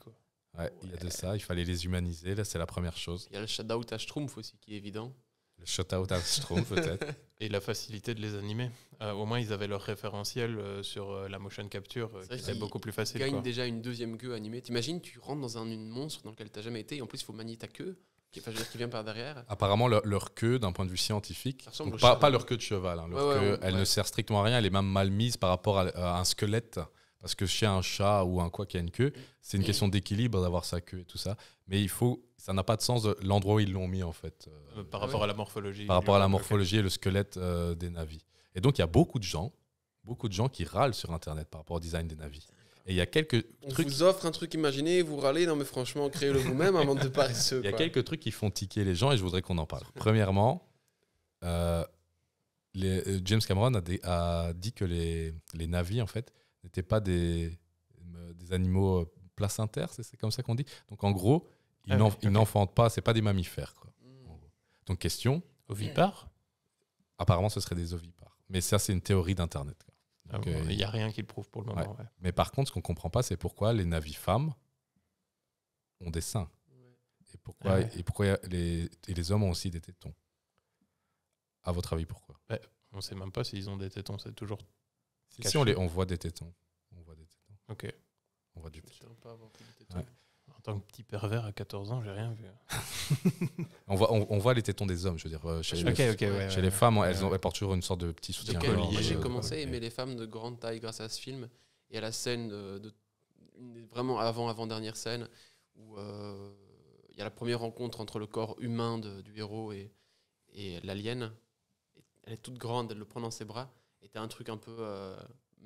il y a de ça, il fallait les humaniser, là c'est la première chose. Il y a le shout-out à aussi qui est évident. Le shout à peut-être. Et la facilité de les animer. Euh, au moins ils avaient leur référentiel sur la motion capture qui beaucoup plus facile. Ils déjà une deuxième queue animée. T'imagines, tu rentres dans un une monstre dans lequel t'as jamais été et en plus il faut manier ta queue qui, vient par derrière. Apparemment, leur, queue, d'un point de vue scientifique, pas, leur queue de cheval, hein. elle ne sert strictement à rien, elle est même mal mise par rapport à, un squelette. Parce que chez un chat ou un quoi qui a une queue, c'est une question d'équilibre d'avoir sa queue et tout ça. Mais il faut, ça n'a pas de sens l'endroit où ils l'ont mis en fait. Euh, euh, par rapport à la morphologie. Par rapport à la morphologie et le squelette euh, des navis. Et donc il y a beaucoup de gens, beaucoup de gens qui râlent sur Internet par rapport au design des navis. Et il y a quelques on trucs. vous offre un truc imaginé, vous râlez, non mais franchement, créez-le vous-même, avant de paresseux. Il y a quelques trucs qui font tiquer les gens et je voudrais qu'on en parle. Premièrement, euh, euh, James Cameron a, dit que les, les navis, en fait, n'étaient pas des, euh, des animaux placentaires, c'est comme ça qu'on dit. Donc en gros, ils ah n'enfantent pas, c'est pas des mammifères. Hmm. Donc question. Ovipares Apparemment, ce serait des ovipares. Mais ça, c'est une théorie d'Internet. Euh, il n'y a rien qui le prouve pour le moment. Mais par contre, ce qu'on ne comprend pas, c'est pourquoi les navis femmes ont des seins. Et pourquoi, et pourquoi les, hommes ont aussi des tétons À votre avis, pourquoi bah, On ne sait même pas s'ils ont des tétons, c'est toujours. Si, on, les, on voit des tétons. On voit des tétons. Ok. On voit des tétons. En tant que petit pervers à 14 ans, j'ai rien vu. on, voit, les tétons des hommes, je veux dire. Euh, chez les, chez les femmes, elles, ont, elles, portent toujours une sorte de petit soutien. J'ai euh, commencé à aimer les femmes de grande taille grâce à ce film et à la scène de, vraiment avant avant dernière scène où euh, il y a la première rencontre entre le corps humain du héros et, et l'alien. Elle est toute grande, elle le prend dans ses bras. Et un truc un peu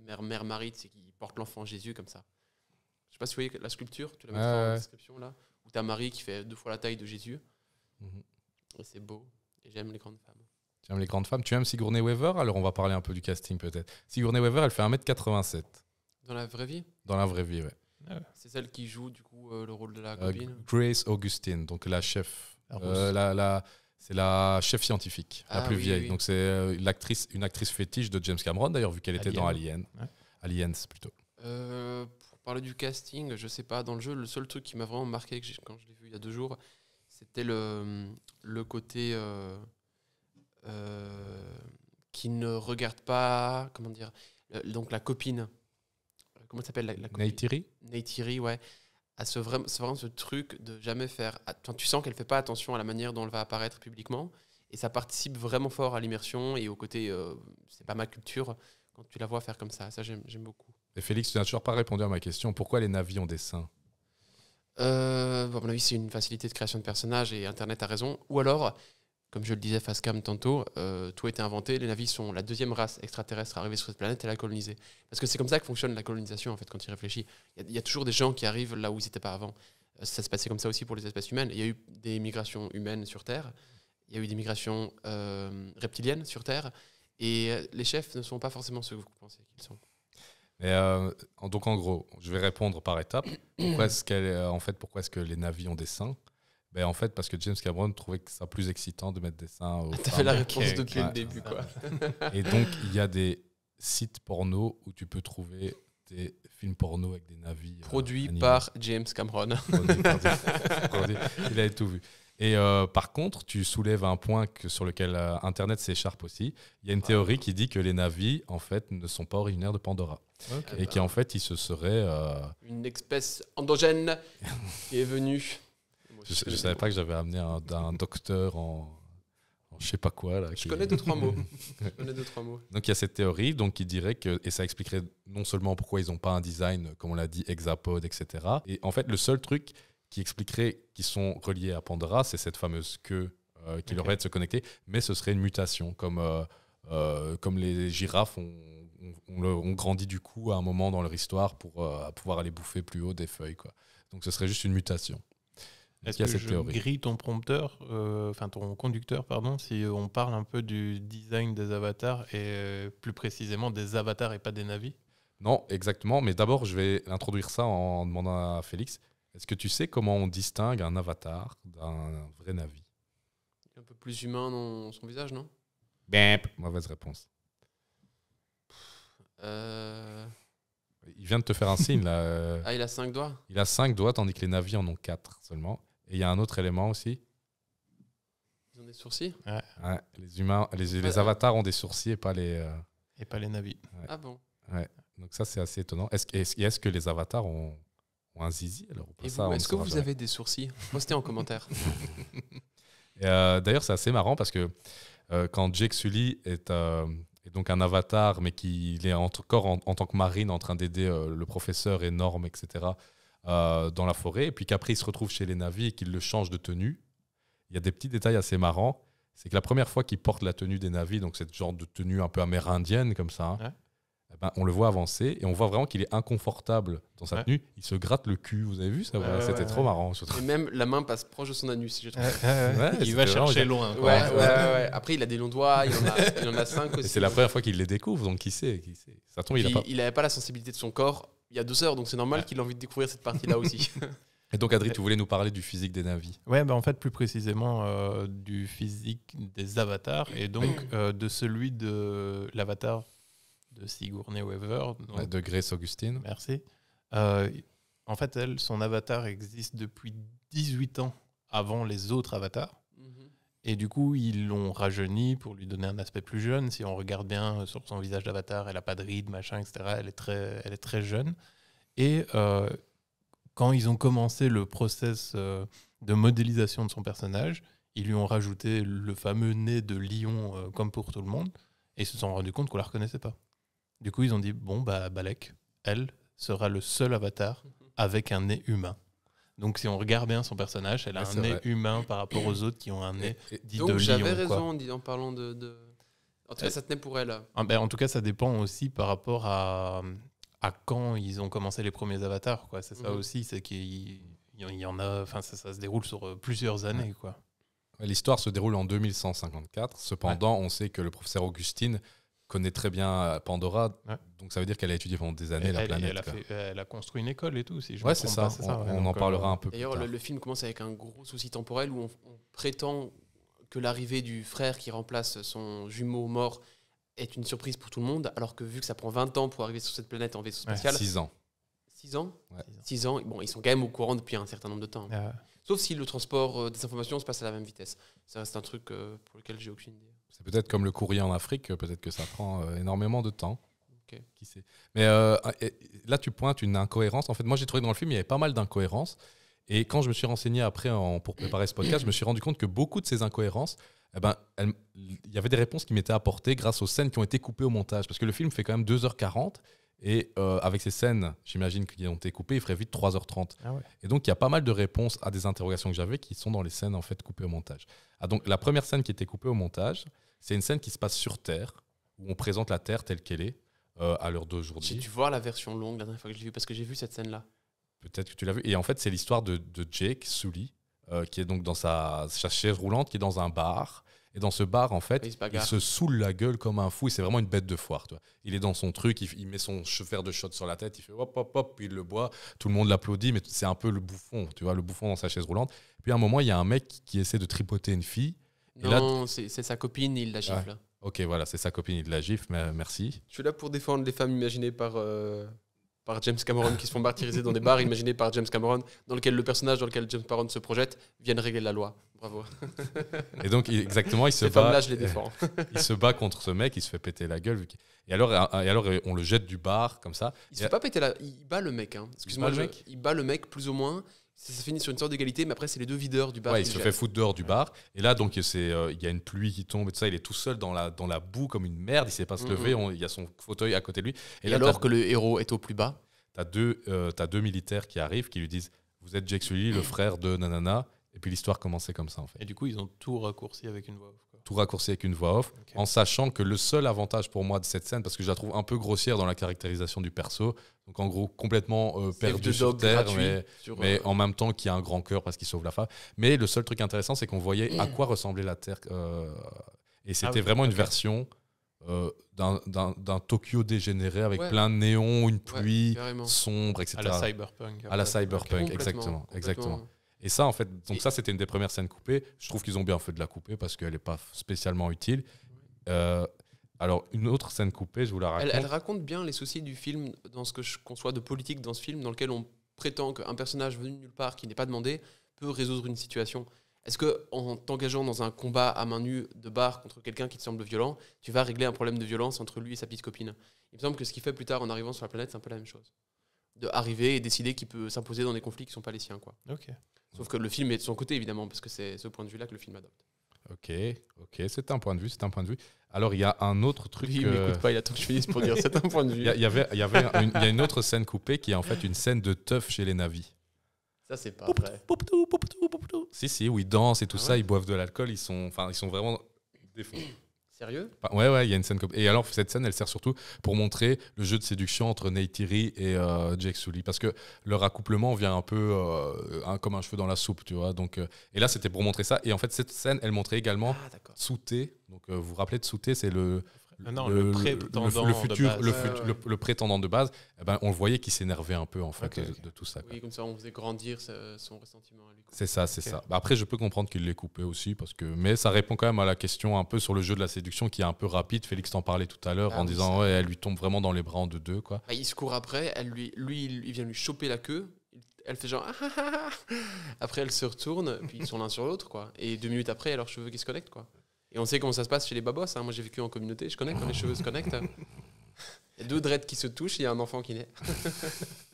mère mère Marie, c'est qu'il porte l'enfant Jésus comme ça. Je sais pas si vous voyez la sculpture, tu la mettras en description là, où tu as Marie qui fait deux fois la taille de Jésus. Mhm. c'est beau. Et j'aime les grandes femmes. Tu aimes les grandes femmes Tu aimes Sigourney Weaver Alors on va parler un peu du casting peut-être. Sigourney Weaver, elle fait 1m87. Dans la vraie vie Dans la vraie vie, oui. Ah c'est celle qui joue du coup euh, le rôle de la euh, Grace Augustine, donc la chef. Euh, la, la c'est la chef scientifique, la ah plus vieille. Donc c'est l'actrice, une actrice fétiche de James Cameron d'ailleurs, vu qu'elle était dans Alien. Aliens plutôt parler du casting, je sais pas, dans le jeu, le seul truc qui m'a vraiment marqué quand je l'ai vu il y a deux jours, c'était le, le côté euh, euh, qui ne regarde pas, comment dire, donc la copine. Euh, comment s'appelle la, copine Neytiri ouais. À ce vraiment ce truc de jamais faire. Enfin, tu sens qu'elle fait pas attention à la manière dont elle va apparaître publiquement. Et ça participe vraiment fort à l'immersion et au côté, c'est pas ma culture, quand tu la vois faire comme ça. Ça, j'aime beaucoup. Et Félix, tu n'as toujours pas répondu à ma question. Pourquoi les navis ont des seins euh, À mon avis, c'est une facilité de création de personnages et Internet a raison. Ou alors, comme je le disais face cam tantôt, euh, tout a été inventé. Les navis sont la deuxième race extraterrestre à arriver sur cette planète et la coloniser. Parce que c'est comme ça que fonctionne la colonisation, en fait, quand il réfléchis. Il y, a toujours des gens qui arrivent là où ils n'étaient pas avant. Euh, ça se passait comme ça aussi pour les espèces humaines. Il y a eu des migrations humaines sur Terre. Il y a eu des migrations reptiliennes sur Terre. Et les chefs ne sont pas forcément ceux que vous pensez qu'ils sont. Euh, donc en gros, je vais répondre par étapes. Pourquoi est-ce qu'elle, euh, en fait, pourquoi est-ce que les navis ont des seins ben en fait, parce que James Cameron trouvait que ça plus excitant de mettre des seins ah, T'as fait la réponse depuis le début, quoi. Et donc, il y a des sites porno où tu peux trouver des films porno avec des navis. Euh, Produits par James Cameron. Il avait tout vu. Et par contre, tu soulèves un point que, sur lequel Internet s'écharpe aussi. Il y a une théorie qui dit que les navis, en fait, ne sont pas originaires de Pandora. Et qui en fait, il se serait. Euh, une espèce endogène qui est venue. je savais pas que j'avais amené un, docteur en, Je sais pas quoi là. Je connais deux trois mots. trois mots. Donc il y a cette théorie donc qui dirait que et ça expliquerait non seulement pourquoi ils n'ont pas un design comme on l'a dit hexapode etc. Et en fait le seul truc qui expliquerait qu'ils sont reliés à Pandora c'est cette fameuse queue euh, qui leur aide de se connecter mais ce serait une mutation comme euh, comme les girafes ont on, grandit du coup à un moment dans leur histoire pour euh, pouvoir aller bouffer plus haut des feuilles. Quoi. Donc ce serait juste une mutation. Est-ce que je théorie. grille ton prompteur, euh, enfin ton conducteur, pardon, si euh, on parle un peu du design des avatars et plus précisément des avatars et pas des navis Non, exactement. Mais d'abord, je vais introduire ça en demandant à Félix. Est-ce que tu sais comment on distingue un avatar d'un vrai navi Un peu plus humain dans son visage, non Bip, mauvaise réponse. Euh, il vient de te faire un signe là. Euh. Ah, il a cinq doigts Il a cinq doigts, tandis que les navis en ont quatre seulement. Et il y a un autre élément aussi. Ils ont des sourcils les, humains, les, avatars ont des sourcils et pas les. Euh, et pas les navis. Ah bon Donc ça, c'est assez étonnant. Est-ce est est que les avatars ont, ont un zizi Alors, Est-ce que vous avez des sourcils Postez en commentaire. D'ailleurs, c'est assez marrant parce que quand Jake Sully est, et donc un avatar, mais qui est encore en, tant que marine en train d'aider euh, le professeur énorme, etc., euh, dans la forêt, et puis qu'après il se retrouve chez les navis et qu'il le change de tenue. Il y a des petits détails assez marrants. C'est que la première fois qu'il porte la tenue des navis, donc cette genre de tenue un peu amérindienne comme ça, hein, eh ben, on le voit avancer et on voit vraiment qu'il est inconfortable dans sa tenue. Il se gratte le cul, vous avez vu ça C'était trop marrant. Et même la main passe proche de son anus, il va chercher loin. Après, il a des longs doigts, il en a, cinq C'est la première fois qu'il les découvre, donc qui sait, Ça il n'avait pas... la sensibilité de son corps il y a deux heures, donc c'est normal qu'il ait envie de découvrir cette partie-là aussi. Et donc, Adri, tu voulais nous parler du physique des navis Ouais, bah en fait, plus précisément euh, du physique des avatars et donc euh, de celui de l'avatar de Sigourney Weaver. de Grace Augustine. Merci. Euh, en fait, elle, son avatar existe depuis 18 ans avant les autres avatars. Mhm. Et du coup, ils l'ont rajeuni pour lui donner un aspect plus jeune. Si on regarde bien euh, sur son visage d'avatar, elle n'a pas de rides, machin, etc. Elle est très, elle est très jeune. Et euh, quand ils ont commencé le process de modélisation de son personnage, ils lui ont rajouté le fameux nez de lion comme pour tout le monde et ils se sont rendus compte qu'on la reconnaissait pas. Du coup, ils ont dit bon, bah, Balek, elle sera le seul avatar mhm. avec un nez humain. Donc, si on regarde bien son personnage, elle a ah, un nez humain par rapport aux autres qui ont un nez donc, de lion. J'avais raison en, parlant de, En tout cas, ça tenait pour elle. Ah, ben, en tout cas, ça dépend aussi par rapport à, à quand ils ont commencé les premiers avatars. C'est ça mhm. aussi, c'est qu'il y en a. Enfin, ça, se déroule sur euh, plusieurs années. L'histoire se déroule en 2154. Cependant, on sait que le professeur Augustine connaît très bien euh, Pandora, donc ça veut dire qu'elle a étudié pendant des années la planète. Elle a, construit une école et tout, si je ouais, c'est ça. Pas, on, en euh, parlera un peu plus D'ailleurs, le, film commence avec un gros souci temporel où on, prétend que l'arrivée du frère qui remplace son jumeau mort est une surprise pour tout le monde, alors que vu que ça prend 20 ans pour arriver sur cette planète en vaisseau spatial... 6 ans. 6 ans 6 ans. Bon, ils sont quand même au courant depuis un certain nombre de temps. Hein. Ah. Sauf si le transport euh, des informations se passe à la même vitesse. C'est reste un truc pour lequel j'ai aucune idée. C'est peut-être comme le courrier en Afrique, peut-être que ça prend euh, énormément de temps. Qui sait. Mais euh, là, tu pointes une incohérence. En fait, moi, j'ai trouvé dans le film, il y avait pas mal d'incohérences. Et quand je me suis renseigné après pour préparer ce podcast, je me suis rendu compte que beaucoup de ces incohérences, eh ben, il y avait des réponses qui m'étaient apportées grâce aux scènes qui ont été coupées au montage. Parce que le film fait quand même 2h40. Et euh, avec ces scènes, j'imagine qu'ils ont été coupées, il ferait vite 3h30. Ah et donc, il y a pas mal de réponses à des interrogations que j'avais qui sont dans les scènes en fait coupées au montage. Ah, donc, la première scène qui était coupée au montage, c'est une scène qui se passe sur Terre, où on présente la Terre telle qu'elle est euh, à l'heure d'aujourd'hui. J'ai dû voir la version longue la dernière fois que je l'ai vue, parce que j'ai vu cette scène-là. Peut-être que tu l'as vue. Et en fait, c'est l'histoire de, de, Jake Sully, euh, qui est donc dans sa, chaise roulante, qui est dans un bar. Et dans ce bar, en fait, il se, saoule la gueule comme un fou. C'est vraiment une bête de foire. Il est dans son truc, il, met son chauffeur de shot sur la tête, il fait hop, hop, hop, puis il le boit. Tout le monde l'applaudit, mais c'est un peu le bouffon, tu vois, le bouffon dans sa chaise roulante. Puis à un moment, il y a un mec qui essaie de tripoter une fille non, c'est sa copine, il la gifle. Ah, ok, voilà, c'est sa copine, il la gifle, mais, euh, merci. Je suis là pour défendre les femmes imaginées par, euh, par James Cameron qui se font martyriser dans des bars imaginés par James Cameron, dans lequel le personnage dans lequel James Cameron se projette vienne régler la loi. Bravo. Et donc, exactement, il se, bat, là, je les défends. il se bat contre ce mec, il se fait péter la gueule. Et alors, et alors on le jette du bar, comme ça. Il se fait pas péter la... Il bat le mec, hein. excuse-moi. le mec. il bat le mec, plus ou moins ça, finit sur une sorte d'égalité, mais après, c'est les deux videurs du bar. il se fait foutre dehors du bar. Et là, donc, euh, il y a une pluie qui tombe et tout ça. Il est tout seul dans la, dans la boue comme une merde. Il ne sait pas se mm, lever. Mm. Il y a son fauteuil à côté de lui. Et, alors que le héros est au plus bas Tu as, deux, euh, deux militaires qui arrivent qui lui disent Vous êtes Jake Sully, le frère de Nanana. Et puis l'histoire commençait comme ça, en fait. Et du coup, ils ont tout raccourci avec une voix tout raccourci avec une voix off, en sachant que le seul avantage pour moi de cette scène, parce que je la trouve un peu grossière dans la caractérisation du perso, donc en gros complètement euh, perdu sur terre, mais, euh, en même temps qui a un grand cœur parce qu'il sauve la femme. Mais le seul truc intéressant, c'est qu'on voyait à quoi ressemblait la Terre, euh, et ah c'était vraiment une version d'un Tokyo dégénéré avec plein de néons, une pluie sombre, etc. À la cyberpunk. À la cyberpunk, exactement, exactement. Et ça, en fait, donc ça, c'était une des premières scènes coupées. Je trouve qu'ils ont bien fait de la couper parce qu'elle n'est pas spécialement utile. Euh, alors, une autre scène coupée, je vous la raconte. Elle, raconte bien les soucis du film dans ce que je conçois de politique dans ce film, dans lequel on prétend qu'un personnage venu de nulle part, qui n'est pas demandé, peut résoudre une situation. Est-ce que en t'engageant dans un combat à main nue de bar contre quelqu'un qui te semble violent, tu vas régler un problème de violence entre lui et sa petite copine Il me semble que ce qu'il fait plus tard en arrivant sur la planète, c'est un peu la même chose. De arriver et décider qu'il peut s'imposer dans des conflits qui ne sont pas les siens. Quoi. Ok. Sauf que le film est de son côté, évidemment, parce que c'est ce point de vue-là que le film adopte. Ok, ok, c'est un point de vue, c'est un point de vue. Alors, il y a un autre truc. Il euh, m'écoute pas, il attend que je finisse pour dire, c'est un point de vue. Il y, avait, il y avait y a une autre scène coupée qui est en fait une scène de teuf chez les navis. Ça, c'est pas vrai. Si, si, où ils dansent et tout ah ça, ils boivent de l'alcool, ils sont, enfin, ils sont vraiment Sérieux Ouais, ouais, il y a une scène comme. Et alors, cette scène, elle sert surtout pour montrer le jeu de séduction entre Neytiri et euh, Jake Sully. Parce que leur accouplement vient un peu euh, comme un cheveu dans la soupe, tu vois. Donc, euh, et là, c'était pour montrer ça. Et en fait, cette scène, elle montrait également ah, Souter Donc, vous vous rappelez de Souté, c'est le ah le, prétendant le, futur, de base. prétendant de base, eh ben, on le voyait qu'il s'énervait un peu en fait de, tout ça. Oui, comme ça, on faisait grandir son ressentiment à lui. C'est ça, c'est ça. Bah, après, je peux comprendre qu'il l'ait coupé aussi, parce que... mais ça répond quand même à la question un peu sur le jeu de la séduction qui est un peu rapide. Félix t'en parlait tout à l'heure ah en disant ouais, elle lui tombe vraiment dans les bras en deux deux quoi. Bah, il se court après, elle lui, lui, il vient lui choper la queue. Elle fait genre après elle se retourne puis ils sont l'un sur l'autre quoi et deux minutes après leurs cheveux qui se connectent quoi. Et on sait comment ça se passe chez les babos. Hein. Moi, j'ai vécu en communauté, je connais quand les cheveux se connectent. Il y a deux dreads qui se touchent, il y a un enfant qui naît.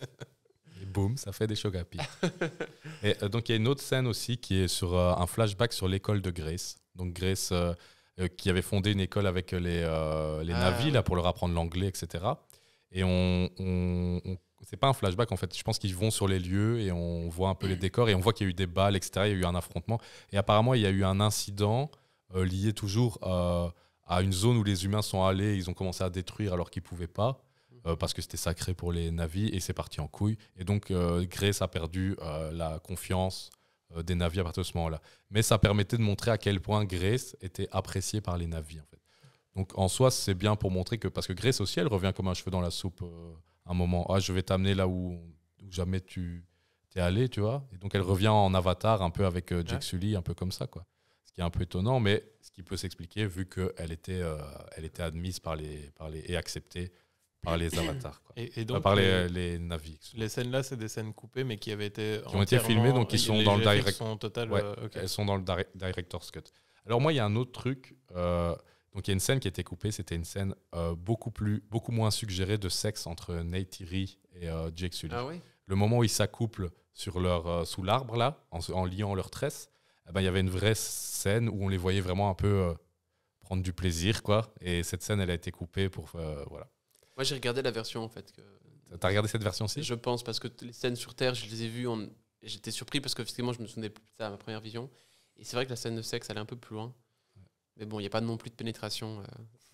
et boum, ça fait des shogapis. et euh, donc, il y a une autre scène aussi qui est sur euh, un flashback sur l'école de Grace. Donc, Grace euh, qui avait fondé une école avec les, les ah, navis, là, pour leur apprendre l'anglais, etc. Et on, on, c'est pas un flashback en fait. Je pense qu'ils vont sur les lieux et on voit un peu les décors et on voit qu'il y a eu des balles, etc. Il y a eu un affrontement. Et apparemment, il y a eu un incident euh, lié toujours euh, à, une zone où les humains sont allés, ils ont commencé à détruire alors qu'ils ne pouvaient pas, mm. euh, parce que c'était sacré pour les navis, et c'est parti en couille. Et donc, Grace a perdu la confiance des navis à partir de ce moment-là. Mais ça permettait de montrer à quel point Grace était appréciée par les navis, en fait. Donc, en soi, c'est bien pour montrer que, parce que Grace, aussi, elle revient comme un cheveu dans la soupe à un moment. Ah, je vais t'amener là où, jamais tu t'es allé, tu vois. Et donc elle revient en avatar un peu avec Jack Sully, un peu comme ça, quoi qui est un peu étonnant, mais ce qui peut s'expliquer vu qu'elle était, euh, elle était admise par les, par les, et acceptée par les avatars. Et, par les, les, les Les scènes-là, c'est des scènes coupées, mais qui avaient été. Qui ont été filmées, donc qui sont dans le euh, Elles sont dans le director's cut. Alors, moi, il y a un autre truc. Euh, donc, il y a une scène qui a été coupée. C'était une scène beaucoup, plus, beaucoup moins suggérée de sexe entre Nate et Jake Sully. Ah le moment où ils s'accouplent sur leur, sous l'arbre, là, en, liant leurs tresses, eh ben, il y avait une vraie scène où on les voyait vraiment un peu euh, prendre du plaisir, quoi. Et cette scène, elle a été coupée pour. Euh, voilà. Moi, j'ai regardé la version, en fait. T'as regardé cette version-ci Je pense, parce que les scènes sur Terre, je les ai vues. J'étais surpris parce que, effectivement, je me souvenais plus de ça à ma première vision. Et c'est vrai que la scène de sexe, elle est un peu plus loin. Mais bon, il n'y a pas non plus de pénétration. Euh,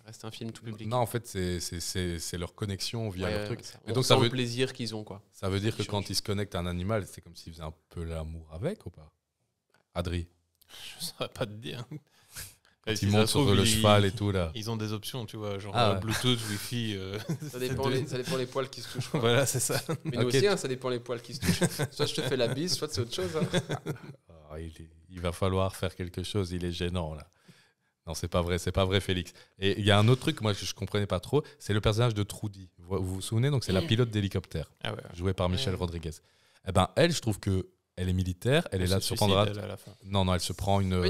reste un film tout public. Non, en fait, c'est leur connexion via leur truc. donc, ça veut... le plaisir qu'ils ont, quoi. Ça veut dire que quand ils se connectent à un animal, c'est comme s'ils faisaient un peu l'amour avec ou pas Adri Je ne saurais pas te dire. Quand ils montent sur le cheval et tout là. Ils ont des options, tu vois, genre ah euh, Bluetooth, Wi-Fi. Euh, ça, dépend les, poils qui se touchent. voilà, c'est ça. Mais nous aussi, hein, ça dépend les poils qui se touchent. Soit je te fais la bise, soit c'est autre chose. Hein. Ah, il, va falloir faire quelque chose. Il est gênant là. Non, c'est pas vrai, c'est pas vrai, Félix. Et il y a un autre truc, moi, que je comprenais pas trop, c'est le personnage de Trudy. Vous vous, souvenez Donc, c'est la pilote d'hélicoptère, ah jouée par Michel Rodriguez. Eh ben, elle, je trouve que elle est militaire, elle, est là de se prendre. Non, non, elle se prend une. Euh,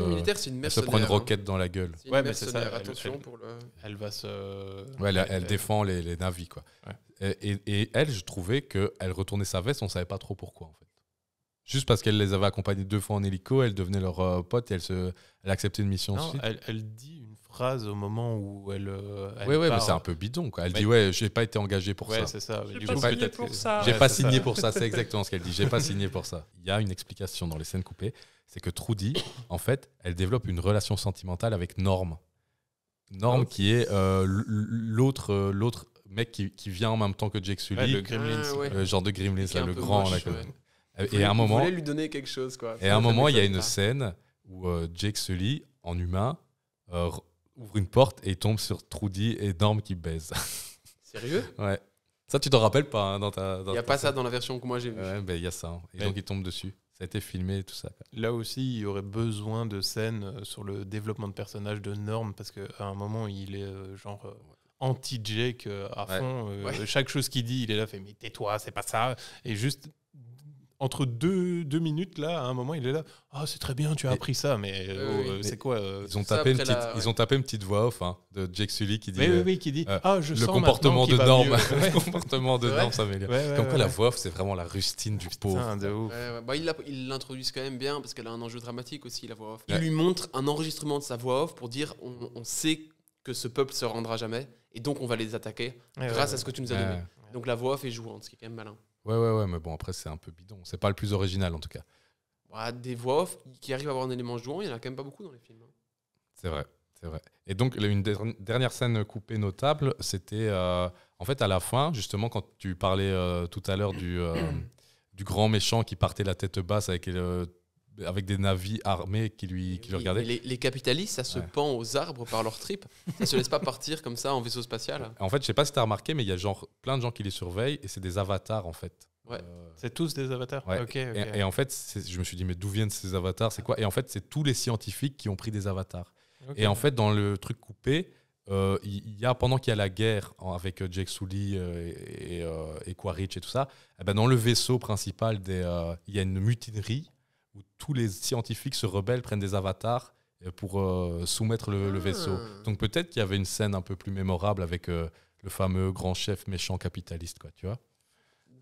se prend une hein. roquette dans la gueule. ouais, mais c'est ça. Attention pour le... elle va se. Ouais, elle, défend les, les navis, quoi. Et, elle, je trouvais qu'elle retournait sa veste, on savait pas trop pourquoi, en fait. Juste parce qu'elle les avait accompagnés deux fois en hélico, elle devenait leur euh, pote et elle, se, elle acceptait une mission. Non, elle dit phrase au moment où elle. Euh, elle oui, ouais, mais c'est un peu bidon. Quoi. Elle dit Ouais, j'ai pas été engagée pour ça. J'ai pas, signé pour ça. J'ai pas signé pour ça. C'est exactement ce qu'elle dit. J'ai pas signé pour ça. Il y a une explication dans les scènes coupées c'est que Trudy, en fait, elle développe une relation sentimentale avec Norm. Norm, ah, qui est euh, l'autre euh, l'autre mec qui, qui, vient en même temps que Jake Sully. le Gremlins. Ah, genre de Gremlins, là, le grand. et à un moment, lui donner quelque chose Et à un moment, il y a une scène où Jake Sully en humain ouvre une porte et il tombe sur Trudy et Norm qui baise. Sérieux Ouais. Ça, tu t'en rappelles pas hein, dans ta. Il n'y a pas ça dans la version que moi j'ai vue. Ouais, ben il y a ça. Hein. Et donc il tombe dessus. Ça a été filmé et tout ça. Là aussi, il y aurait besoin de scènes euh, sur le développement de personnages de Norm parce qu'à un moment, il est euh, genre. Euh, anti-Jake à fond. chaque chose qu'il dit, il est là, fait mais tais-toi, c'est pas ça. Et juste entre deux, minutes, là, à un moment, il est là. Ah, c'est très bien, tu as appris ça, mais, euh, euh, c'est quoi euh, ils, ont tapé une petite, ils ont tapé une petite voix off hein, de Jake Sully qui dit, oui, oui, qui dit ah, je le, comportement de norme, le comportement de norme s'améliore. Comme quoi, la voix off, c'est vraiment la rustine du pauvre. De ouf. Bah, ils l'introduisent quand même bien parce qu'elle a un enjeu dramatique aussi, la voix off. Il lui montre un enregistrement de sa voix off pour dire on, sait que ce peuple se rendra jamais et donc on va les attaquer grâce à ce que tu nous as donné. Donc la voix off est jouante, ce qui est quand même malin. Ouais, ouais, ouais, mais bon, après, c'est un peu bidon. C'est pas le plus original, en tout cas. Bah, des voix off qui arrivent à avoir un élément jouant, il y en a quand même pas beaucoup dans les films. Hein. C'est vrai, c'est vrai. Et donc, une dernière scène coupée notable, c'était euh, en fait à la fin, justement, quand tu parlais euh, tout à l'heure du, euh, du grand méchant qui partait la tête basse avec le avec des navis armés qui lui, qui le regardaient. Les, capitalistes, ça se pend aux arbres par leur tripes. ça se laisse pas partir comme ça en vaisseau spatial. En fait, je sais pas si tu as remarqué, mais il y a genre plein de gens qui les surveillent et c'est des avatars en fait. Ouais. Euh, c'est tous des avatars. Et, en fait, je me suis dit, mais d'où viennent ces avatars C'est quoi Et en fait, c'est tous les scientifiques qui ont pris des avatars. Et en fait, dans le truc coupé, euh, a, pendant qu'il y a la guerre avec euh, Jake Sully et, et, Quaritch et tout ça, eh ben dans le vaisseau principal, il y a une mutinerie tous les scientifiques se rebellent, prennent des avatars euh, pour euh, soumettre le, vaisseau. Ah. Donc peut-être qu'il y avait une scène un peu plus mémorable avec euh, le fameux grand chef méchant capitaliste, quoi, tu vois.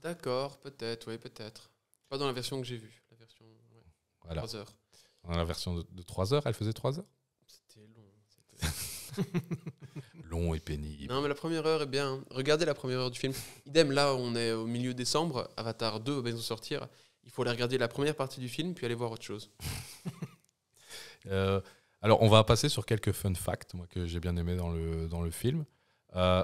D'accord, peut-être, oui, peut-être. Pas dans la version que j'ai vue, la version ouais, 3 heures. Dans la version de, 3 heures, elle faisait 3 heures C'était long. long et pénible. Non, mais la première heure est bien. Hein. Regardez la première heure du film. Idem, là, on est au milieu décembre, Avatar 2 va nous sortir il faut aller regarder la première partie du film, puis aller voir autre chose. Euh, alors, on va passer sur quelques fun facts moi, que j'ai bien aimé dans le, dans le film. Euh,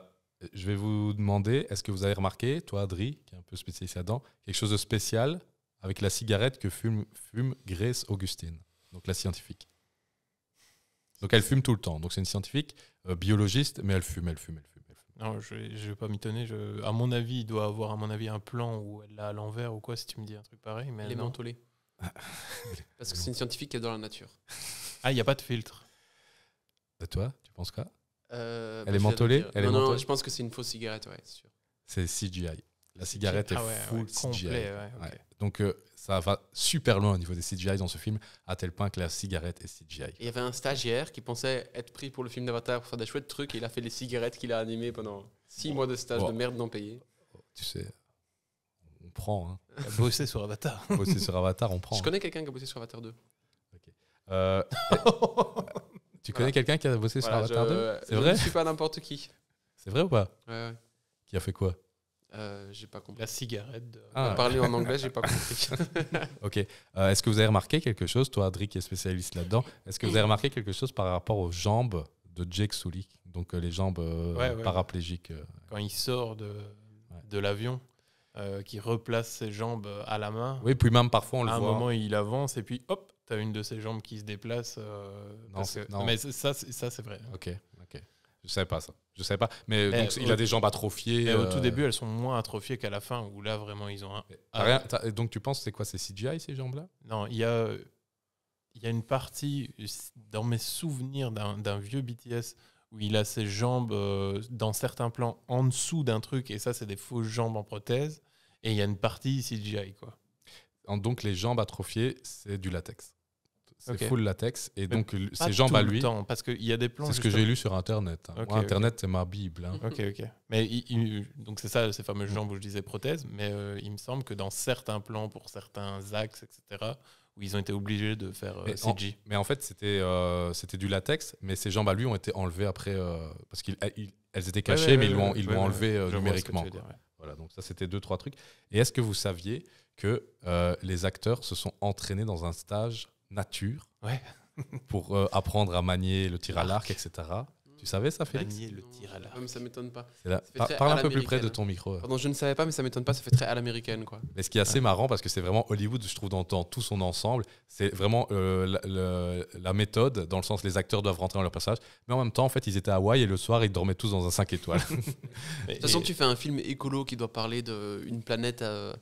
je vais vous demander, est-ce que vous avez remarqué, toi, Adri, qui est un peu spécialiste là-dedans, quelque chose de spécial avec la cigarette que fume, fume Grace Augustine, donc la scientifique donc elle fume tout le temps. Donc c'est une scientifique euh, biologiste, mais elle fume, elle fume, elle fume je ne vais pas m'y Je... À mon avis, il doit avoir, à mon avis, un plan où elle l'a à l'envers ou quoi, si tu me dis un truc pareil. Mais elle est mentolée. Parce que c'est une scientifique qui est dans la nature. Ah, il n'y a pas de filtre. Et bah, toi, tu penses quoi euh, bah, Elle est mentolée non, non, je pense que c'est une fausse cigarette, ouais, c'est sûr. C'est CGI. La cigarette ah est full CGI. Donc euh, ça va super loin au niveau des CGI dans ce film, à tel point que la cigarette est CGI. il y avait un stagiaire qui pensait être pris pour le film d'Avatar pour faire des chouettes trucs et il a fait les cigarettes qu'il a animées pendant six mois de stage de merde non payé. tu sais, on prend. Hein. Bosser sur Avatar. Bosser sur Avatar, on prend. Je hein. connais quelqu'un qui a bossé sur Avatar 2. Euh, tu connais quelqu'un qui a bossé sur Avatar 2 C'est vrai Je ne suis pas n'importe qui. C'est vrai ou pas Qui a fait quoi euh, j'ai pas compris. La cigarette. De... Euh, ah. Parler en anglais, j'ai pas compris. ok. Euh, est-ce que vous avez remarqué quelque chose, toi, Adri, qui est spécialiste là-dedans Est-ce que vous avez remarqué quelque chose par rapport aux jambes de Jake Sully Donc les jambes paraplégiques. Quand il sort de, l'avion, qui replace ses jambes à la main. Oui, puis même parfois on le voit. À un moment, il avance et puis hop, t'as une de ses jambes qui se déplace. Non, non, mais ça, ça c'est vrai. Ok. Je savais pas ça. Je savais pas. Mais il a des jambes atrophiées. au euh, tout début, elles sont moins atrophiées qu'à la fin, où là, vraiment, ils ont un. Ah. rien, donc, tu penses, c'est quoi C'est CGI, ces jambes-là Non, il y a, y a une partie, dans mes souvenirs d'un vieux BTS, où il a ses jambes, euh, dans certains plans, en dessous d'un truc, et ça, c'est des fausses jambes en prothèse. Et il y a une partie CGI, quoi. Donc, les jambes atrophiées, c'est du latex. C'est full latex. Et donc, ces jambes à bah, lui. Le temps, parce qu'il y a des plans. C'est ce que j'ai lu sur Internet. Hein. Internet, c'est ma Bible. Hein. Ok, ok. Mais donc, c'est ça, ces fameuses jambes où je disais prothèse. Mais euh, il me semble que dans certains plans, pour certains axes, etc., où ils ont été obligés de faire mais CG. Euh, en, mais en fait, c'était euh, c'était du latex, mais ces jambes à lui ont été enlevées après, parce qu'elles étaient cachées, mais ils l'ont ouais, numériquement. voilà, donc ça, c'était deux, trois trucs. Et est-ce que vous saviez que les acteurs se sont entraînés dans un stage nature pour euh, apprendre à manier le tir à l'arc, etc. Tu savais ça, Félix Manier le tir à l'arc. ça m'étonne pas. parle un peu plus près de ton micro. Pardon, je ne savais pas, mais ça m'étonne pas. Ça fait très à l'américaine, quoi. Mais ce qui est assez marrant, parce que c'est vraiment Hollywood, je trouve, dans, tout son ensemble, c'est vraiment euh, la, méthode, dans le sens les acteurs doivent rentrer dans leur personnage, mais en même temps, en fait, ils étaient à Hawaï et le soir, ils dormaient tous dans un 5 étoiles. de toute façon, tu fais un film écolo qui doit parler d'une planète. à. Euh,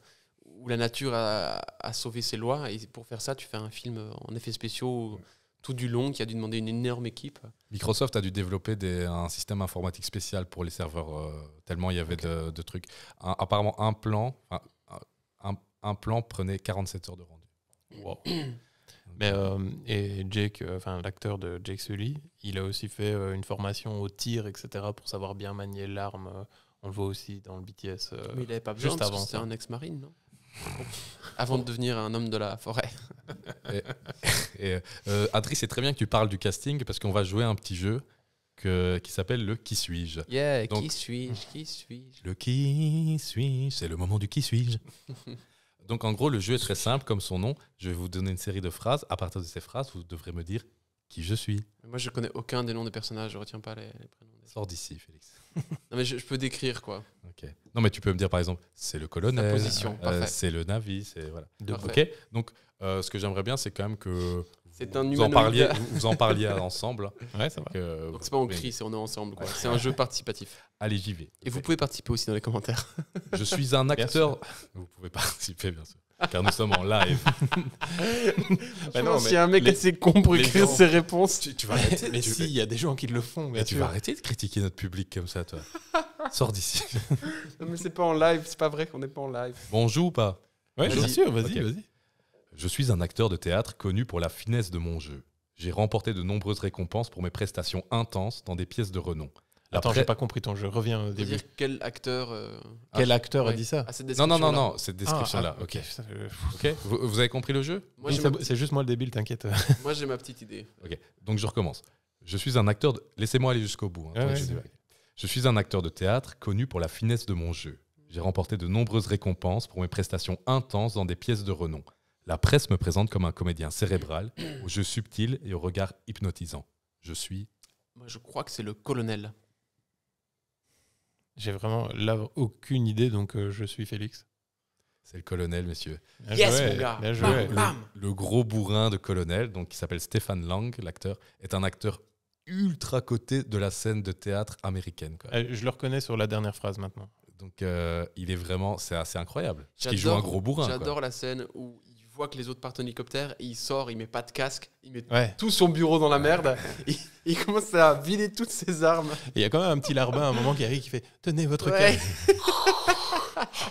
où la nature a, sauvé ses lois. Et pour faire ça, tu fais un film en effets spéciaux tout du long qui a dû demander une énorme équipe. Microsoft a dû développer un système informatique spécial pour les serveurs, euh, tellement il y avait de, trucs. apparemment, un plan, un, plan prenait 47 heures de rendu. Mais, euh, et Jake, euh, enfin l'acteur de Jake Sully, il a aussi fait une formation au tir, etc., pour savoir bien manier l'arme. On le voit aussi dans le BTS. il n'avait pas besoin, juste C'est un ex-marine, non avant de devenir un homme de la forêt. et, c'est euh, très bien que tu parles du casting parce qu'on va jouer un petit jeu qui s'appelle le Qui suis-je Yeah, qui suis-je Qui suis-je Le Qui suis-je C'est le moment du Qui suis-je Donc en gros, le jeu est très simple, comme son nom. Je vais vous donner une série de phrases. À partir de ces phrases, vous devrez me dire qui je suis. Moi, je connais aucun des noms des personnages. Je retiens pas les, prénoms. Sors d'ici, Félix non, mais je, peux décrire quoi. Non, mais tu peux me dire par exemple, c'est le colonel, euh, c'est le navi, c'est voilà. Ok. Donc, euh, ce que j'aimerais bien, c'est quand même que vous en parliez, vous en parliez ensemble. Ouais, Donc c'est pas on crie, c'est on est ensemble. C'est un jeu participatif. Allez, j'y vais. Et vous pouvez participer aussi dans les commentaires. Je suis un acteur. Vous pouvez participer, bien sûr car nous sommes en live. Bah non, si un mec les, assez con écrire ses réponses. Tu, vas arrêter. mais si, il y a des gens qui le font. Mais tu vas arrêter de critiquer notre public comme ça, toi. Sors d'ici. mais c'est pas en live, c'est pas vrai qu'on n'est pas en live. Bonjour ou pas Oui, bien sûr, vas-y, vas-y. Je suis un acteur de théâtre connu pour la finesse de mon jeu. J'ai remporté de nombreuses récompenses pour mes prestations intenses dans des pièces de renom. Attends, j'ai pas compris ton jeu. Reviens au début. quel acteur euh, Quel acteur a dit ça Non, non, non, non, cette ah, description-là. Ah, ok. Euh, vous, avez compris le jeu C'est juste moi le débile, t'inquiète. moi j'ai ma petite idée. Ok, donc je recommence. Je suis un acteur. De... Laissez-moi aller jusqu'au bout. Hein. je, je suis un acteur de théâtre connu pour la finesse de mon jeu. J'ai remporté de nombreuses récompenses pour mes prestations intenses dans des pièces de renom. La presse me présente comme un comédien cérébral, au jeu subtil et au regard hypnotisant. Je suis. Moi, je crois que c'est le colonel. J'ai vraiment là aucune idée, donc euh, je suis Félix. C'est le colonel, monsieur. yes, mon gars. Le, gros bourrin de colonel, donc qui s'appelle Stéphane Lang, l'acteur, est un acteur ultra coté de la scène de théâtre américaine. Euh, je le reconnais sur la dernière phrase maintenant. Donc euh, il est vraiment, c'est assez incroyable. Il joue un gros bourrin. J'adore la scène où voit que les autres partent en hélicoptère, il sort, il met pas de casque, il met tout son bureau dans la merde, il, commence à vider toutes ses armes. il y a quand même un petit larbin à un moment qui arrive qui fait Tenez votre casque.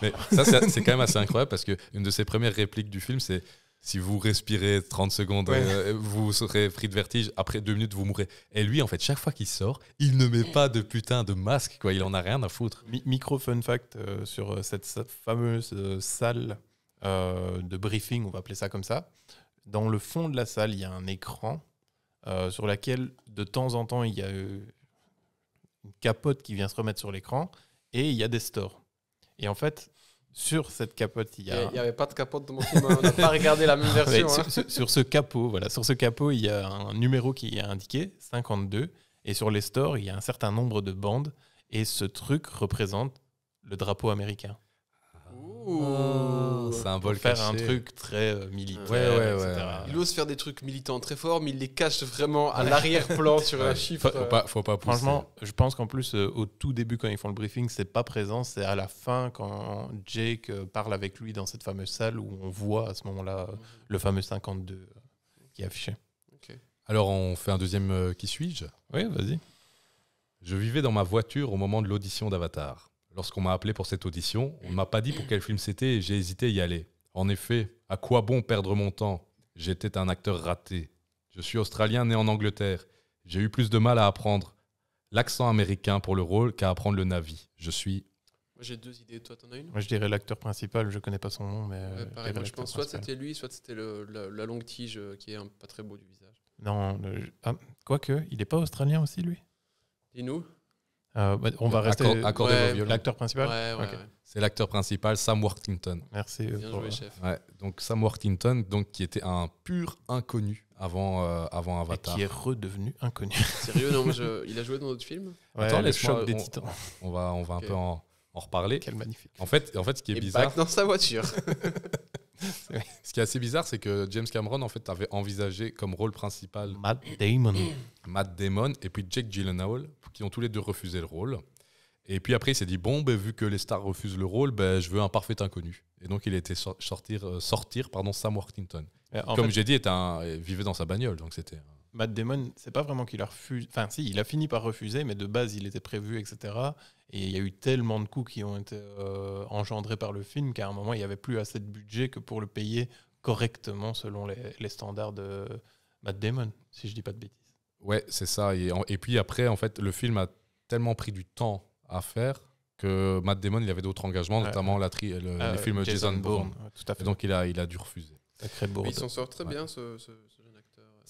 Mais ça, c'est quand même assez incroyable parce qu'une de ses premières répliques du film, c'est si vous respirez 30 secondes, euh, vous serez pris de vertige. Après deux minutes, vous mourrez. Et lui, en fait, chaque fois qu'il sort, il ne met pas de putain de masque. Quoi. Il en a rien à foutre. micro fun fact euh, sur euh, cette, fameuse salle euh, de briefing, on va appeler ça comme ça. Dans le fond de la salle, il y a un écran euh, sur lequel, de temps en temps, il y a euh, une capote qui vient se remettre sur l'écran et il y a des stores. Et en fait, sur cette capote, il y a. Il n'y avait pas de capote dans mon film, hein. on n'a pas regardé la même version. Hein. ce capot, voilà, sur ce capot, il y a un numéro qui est indiqué, 52, et sur les stores, il y a un certain nombre de bandes, et ce truc représente le drapeau américain. Oh. c'est un caché. faire un truc très euh, militant. Il ose faire des trucs militants très forts, mais il les cache vraiment à l'arrière-plan sur un chiffre. Faut, euh, pas, faut pas Franchement, je pense qu'en plus, euh, au tout début, quand ils font le briefing, c'est pas présent. C'est à la fin, quand Jake parle avec lui dans cette fameuse salle où on voit à ce moment-là le fameux 52 qui est affiché. Alors, on fait un deuxième qui suis-je Oui, vas-y. Je vivais dans ma voiture au moment de l'audition d'Avatar lorsqu'on m'a appelé pour cette audition, on ne mm. m'a pas dit pour quel film c'était et j'ai hésité à y aller. En effet, à quoi bon perdre mon temps J'étais un acteur raté. Je suis australien né en Angleterre. J'ai eu plus de mal à apprendre l'accent américain pour le rôle qu'à apprendre le navi. Je suis. Moi j'ai deux idées, toi t'en as une Moi je dirais l'acteur principal, je connais pas son nom, mais. Euh, je pense soit c'était lui, soit c'était la, longue tige euh, qui est pas très beau du visage. Non, ah, quoique, il n'est pas australien aussi lui Dis-nous euh, bah, on va rester l'acteur principal. C'est l'acteur principal Sam Worthington. Merci. Bien joué, chef. donc Sam Worthington, donc qui était un pur inconnu avant euh, avant Avatar. Et qui est redevenu inconnu. Sérieux non, il a joué dans d'autres films. Attends, le des on... Titans. On va on va un peu en, reparler. Quel magnifique. En fait en fait ce qui est bizarre. dans sa voiture. Ce qui est assez bizarre, c'est que James Cameron, en fait, avait envisagé comme rôle principal Matt Damon. Matt Damon et puis Jake Gyllenhaal, qui ont tous les deux refusé le rôle. Et puis après, il s'est dit bon, ben, vu que les stars refusent le rôle, ben, je veux un parfait inconnu. Et donc, il était sortir, euh, sortir pardon, Sam Worthington. comme j'ai dit, vivait dans sa bagnole, donc c'était. Matt Damon, c'est pas vraiment qu'il a refusé. Enfin, si, il a fini par refuser, mais de base, il était prévu, etc. Et il y a eu tellement de coûts qui ont été euh, engendrés par le film qu'à un moment, il n'y avait plus assez de budget que pour le payer correctement selon les, standards de Matt Damon, si je dis pas de bêtises. Ouais, c'est ça. Et, puis après, en fait, le film a tellement pris du temps à faire que Matt Damon, il avait d'autres engagements, notamment la le, ah, film Jason, Bourne. Tout à fait. donc, il a, il a dû refuser. Il Bourne. s'en sort très bien, ce, ce, ce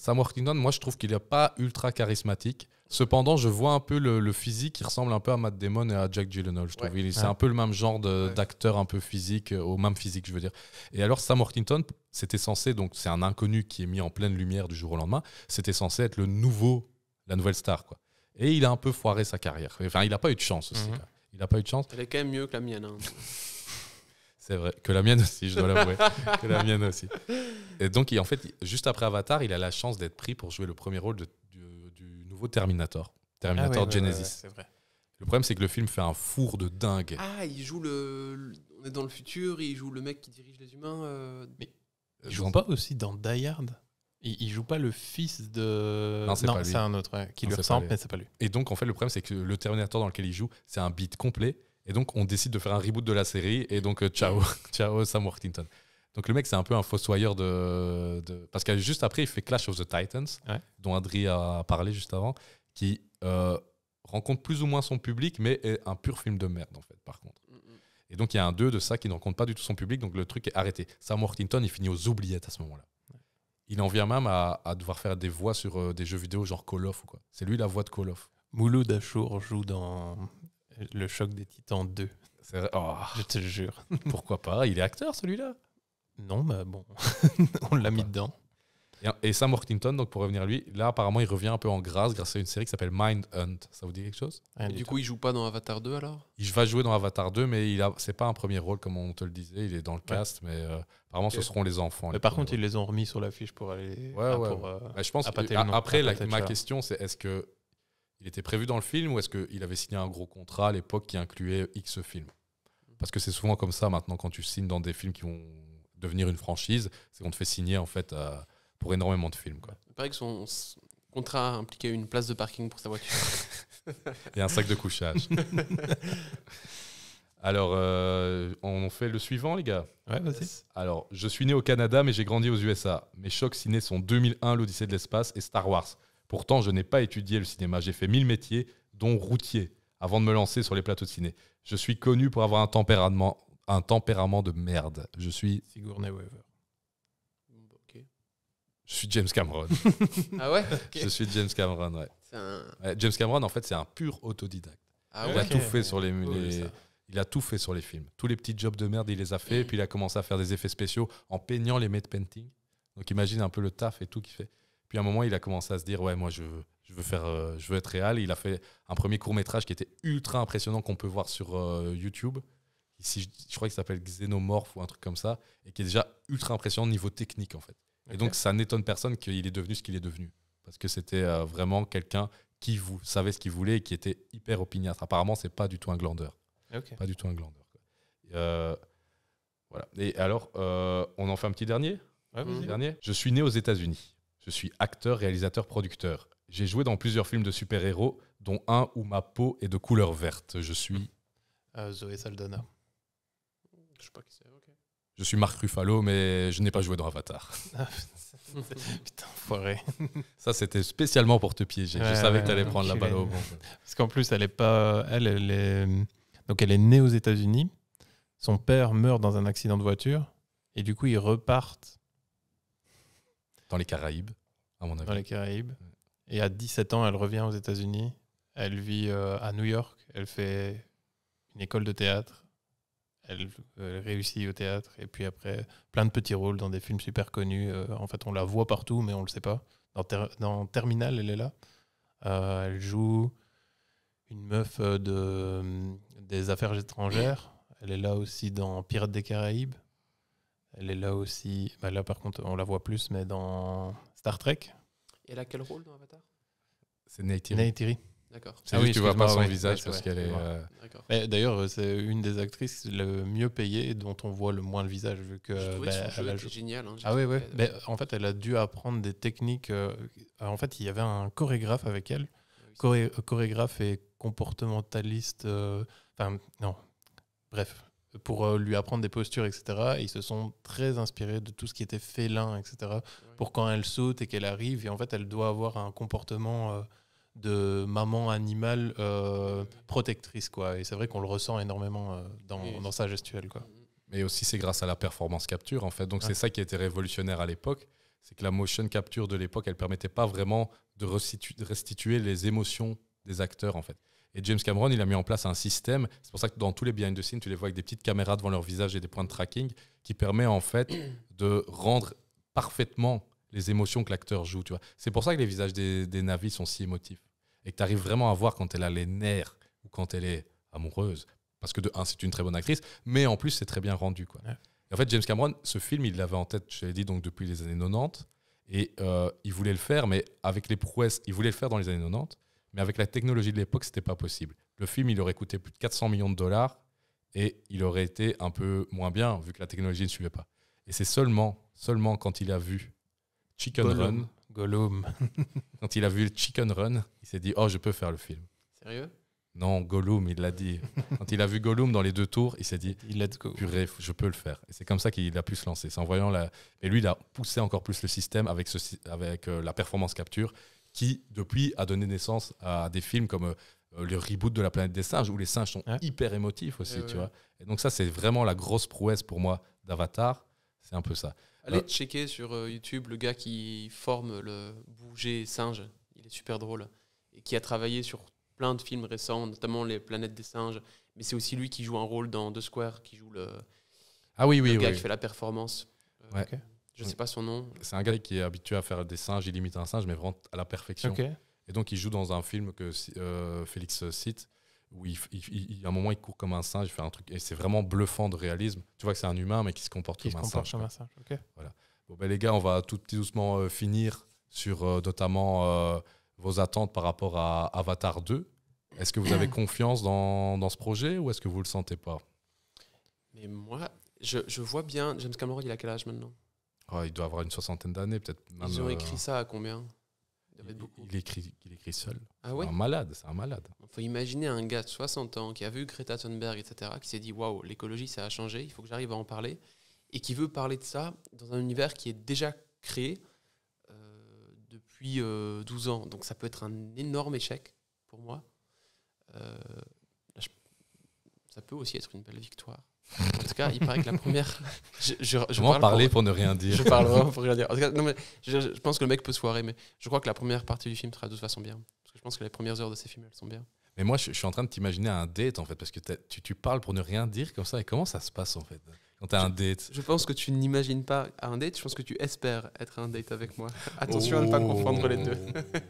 Sam Worthington, moi, je trouve qu'il n'est pas ultra charismatique. Cependant, je vois un peu le, physique qui ressemble un peu à Matt Damon et à Jack Gyllenhaal. Je trouve c'est un peu le même genre d'acteur un peu physique, euh, au même physique, je veux dire. Et alors, Sam Worthington, c'était censé, donc c'est un inconnu qui est mis en pleine lumière du jour au lendemain. C'était censé être le nouveau, la nouvelle star, quoi. Et il a un peu foiré sa carrière. Enfin, il n'a pas eu de chance aussi. Mhm. Il n'a pas eu de chance. Elle est quand même mieux que la mienne. Hein. C'est vrai, que la mienne aussi, je dois l'avouer. que la mienne aussi. Et donc, en fait, juste après Avatar, il a la chance d'être pris pour jouer le premier rôle du, nouveau Terminator, Terminator ah Genesis. C'est vrai. Le problème, c'est que le film fait un four de dingue. Ah, il joue le. On est dans le futur, il joue le mec qui dirige les humains. Euh. Mais euh, il joue pas aussi dans Die Hard il, joue pas le fils de. Non, c'est un autre qui lui ressemble, mais c'est pas lui. Et donc, en fait, le problème, c'est que le Terminator dans lequel il joue, c'est un beat complet. Et donc, on décide de faire un reboot de la série. Et donc, euh, ciao, ciao Sam Worthington. Donc, le mec, c'est un peu un fossoyeur de, Parce que juste après, il fait Clash of the Titans, dont Adri a parlé juste avant, qui euh, rencontre plus ou moins son public, mais est un pur film de merde, en fait, par contre. Mm, mm. Et donc, il y a un 2 de ça qui ne rencontre pas du tout son public, donc le truc est arrêté. Sam Worthington, il finit aux oubliettes à ce moment-là. Il en vient même à, devoir faire des voix sur euh, des jeux vidéo genre Call of ou quoi. C'est lui la voix de Call of. Mouloud Achour joue dans le choc des titans 2. je te jure. Pourquoi pas Il est acteur celui-là Non, mais bon, on l'a mis dedans. Et Sam Worthington, donc pour revenir à lui, là apparemment il revient un peu en grâce grâce à une série qui s'appelle Mind Hunt. Ça vous dit quelque chose Du coup, il joue pas dans Avatar 2 alors Il va jouer dans Avatar 2, mais ce n'est pas un premier rôle comme on te le disait. Il est dans le cast, mais euh, apparemment ce seront les enfants. Mais par contre, ils les ont remis sur l'affiche pour aller. Ouais, ah, euh, bah, je pense. après, ma question c'est est-ce que il était prévu dans le film ou est-ce qu'il avait signé un gros contrat à l'époque qui incluait X films Parce que c'est souvent comme ça maintenant quand tu signes dans des films qui vont devenir une franchise, c'est qu'on te fait signer en fait euh, pour énormément de films. Quoi. Il paraît que son contrat impliquait une place de parking pour sa voiture. Et un sac de couchage. Alors, euh, on fait le suivant, les gars. Ouais, vas-y. Alors, je suis né au Canada, mais j'ai grandi aux USA. Mes chocs ciné sont 2001, l'Odyssée de l'espace et Star Wars. Pourtant, je n'ai pas étudié le cinéma. J'ai fait mille métiers, dont routier, avant de me lancer sur les plateaux de ciné. Je suis connu pour avoir un tempérament, un tempérament de merde. Je suis. Sigourney Weaver. Ok. Je suis James Cameron. ah ouais Je suis James Cameron, ouais. James Cameron, en fait, c'est un pur autodidacte. Ah il a tout fait sur les, oh, il a tout fait sur les films. Tous les petits jobs de merde, il les a fait. Et puis il a commencé à faire des effets spéciaux en peignant les matte painting. Donc imagine un peu le taf et tout qu'il fait. Puis à un moment, il a commencé à se dire Ouais, moi, je veux, je veux, faire, euh, je veux être réel. il a fait un premier court-métrage qui était ultra impressionnant qu'on peut voir sur euh, YouTube. Ici, je, crois qu'il s'appelle Xénomorphe ou un truc comme ça. Et qui est déjà ultra impressionnant niveau technique, en fait. Et donc, ça n'étonne personne qu'il est devenu ce qu'il est devenu. Parce que c'était euh, vraiment quelqu'un qui vous savait ce qu'il voulait et qui était hyper opiniâtre. Apparemment, c'est pas du tout un glandeur. Pas du tout un glandeur. voilà. Et alors, on en fait un petit dernier. dernier. Je suis né aux États-Unis. Je suis acteur, réalisateur, producteur. J'ai joué dans plusieurs films de super-héros, dont un où ma peau est de couleur verte. Je suis. Euh, Zoé Saldana. Je sais pas qui c'est, ok. Je suis Marc Ruffalo, mais je n'ai pas joué dans Avatar. Ah, putain, foiré. Ça, c'était spécialement pour te piéger. je savais que tu allais prendre la balle au bon. Parce qu'en plus, elle est pas. Elle, est... Donc, elle est née aux États-Unis. Son père meurt dans un accident de voiture. Et du coup, ils repartent dans les Caraïbes, à mon avis. Dans les Caraïbes. Et à 17 ans, elle revient aux États-Unis. Elle vit euh, à New York. Elle fait une école de théâtre. Elle, réussit au théâtre. Et puis après, plein de petits rôles dans des films super connus. Euh, en fait, on la voit partout, mais on ne le sait pas. Dans, dans Terminal, elle est là. Euh, elle joue une meuf de, des affaires étrangères. Elle est là aussi dans Pirates des Caraïbes. Elle est là aussi. Bah, là, par contre, on la voit plus, mais dans Star Trek. Et elle a quel rôle dans Avatar C'est Neytiri. D'accord. C'est ah oui, tu vois pas son visage parce qu'elle est. Euh, d'ailleurs, euh, c'est une des actrices le mieux payées dont on voit le moins le visage vu que. Bah, génial. Hein, ah oui, oui. en fait, elle a dû apprendre des techniques. Euh, en fait, il y avait un chorégraphe avec elle, ah chorégraphe et comportementaliste. Enfin, non. Bref, pour euh, lui apprendre des postures, etc. ils se sont très inspirés de tout ce qui était félin, etc. Pour quand elle saute et qu'elle arrive, et en fait, elle doit avoir un comportement euh, de maman animal euh, protectrice, quoi. Et c'est vrai qu'on le ressent énormément dans, sa gestuelle, quoi. Mais aussi, c'est grâce à la performance capture, en fait. Donc, c'est ça qui a été révolutionnaire à l'époque. C'est que la motion capture de l'époque, elle permettait pas vraiment de restituer les émotions des acteurs, en fait. Et James Cameron, il a mis en place un système. C'est pour ça que dans tous les behind the tu les vois avec des petites caméras devant leur visage et des points de tracking qui permet en fait de rendre parfaitement les émotions que l'acteur joue. Tu vois. C'est pour ça que les visages des, navis sont si émotifs et que tu arrives vraiment à voir quand elle a les nerfs ou quand elle est amoureuse. Parce que de un, c'est une très bonne actrice, mais en plus, c'est très bien rendu. Quoi. En fait, James Cameron, ce film, il l'avait en tête, je l'ai dit, donc depuis les années 90. Et euh, il voulait le faire, mais avec les prouesses, il voulait le faire dans les années 90. Mais avec la technologie de l'époque, c'était pas possible. Le film, il aurait coûté plus de 400 millions de dollars et il aurait été un peu moins bien vu que la technologie ne suivait pas. Et c'est seulement, seulement quand il a vu Chicken Run, Gollum, quand il a vu Chicken Run, il s'est dit oh je peux faire le film. Sérieux Non, Gollum, il l'a dit. quand il a vu Gollum dans les deux tours, il s'est dit il go. purée, je peux le faire. Et c'est comme ça qu'il a pu se lancer. voyant la. Et lui, il a poussé encore plus le système avec, ce, avec euh, la performance capture qui, depuis, a donné naissance à des films comme euh, le reboot de La planète des singes, où les singes sont hyper émotifs aussi, eh tu vois. Et donc ça, c'est vraiment la grosse prouesse pour moi d'Avatar, c'est un peu ça. Allez euh, checker sur euh, YouTube le gars qui forme le bouger singe, il est super drôle, et qui a travaillé sur plein de films récents, notamment Les planètes des singes, mais c'est aussi lui qui joue un rôle dans The Square, qui joue le... Ah oui, oui, le gars qui fait la performance. Je ne sais pas son nom. C'est un gars qui est habitué à faire des singes, il imite un singe, mais vraiment à la perfection. Et donc, il joue dans un film que euh, Félix cite, où il, il, à un moment, il court comme un singe, il fait un truc. Et c'est vraiment bluffant de réalisme. Tu vois que c'est un humain, mais qui se comporte qui comme, se un comporte singe, comme un singe. Voilà. Bon, ben, les gars, on va tout petit doucement euh, finir sur euh, notamment vos attentes par rapport à Avatar 2. Est-ce que vous avez confiance dans, dans, ce projet ou est-ce que vous le sentez pas Mais moi, je, je vois bien. James Cameron, il a quel âge maintenant Oh, il doit avoir une soixantaine d'années, peut-être. Ils ont euh, écrit ça à combien il, écrit, seul. Ah un malade, c'est un malade. Il faut imaginer un gars de 60 ans qui a vu Greta Thunberg, etc., qui s'est dit waouh, l'écologie, ça a changé, il faut que j'arrive à en parler, et qui veut parler de ça dans un univers qui est déjà créé euh, depuis 12 euh, ans. Donc ça peut être un énorme échec pour moi. ça peut aussi être une belle victoire. En tout cas, il paraît que la première. Je, je, je parler pour... ne rien dire Je parle pour rien dire. En tout cas, non, mais je, pense que le mec peut se foirer mais je crois que la première partie du film sera de toute façon bien. Parce que je pense que les premières heures de ces films, elles sont bien. Mais moi, je, suis en train de t'imaginer un date en fait, parce que tu, parles pour ne rien dire comme ça. Et comment ça se passe en fait quand t'as un date Je pense que tu n'imagines pas un date, je pense que tu espères être un date avec moi. Attention à ne pas confondre les deux. Oh.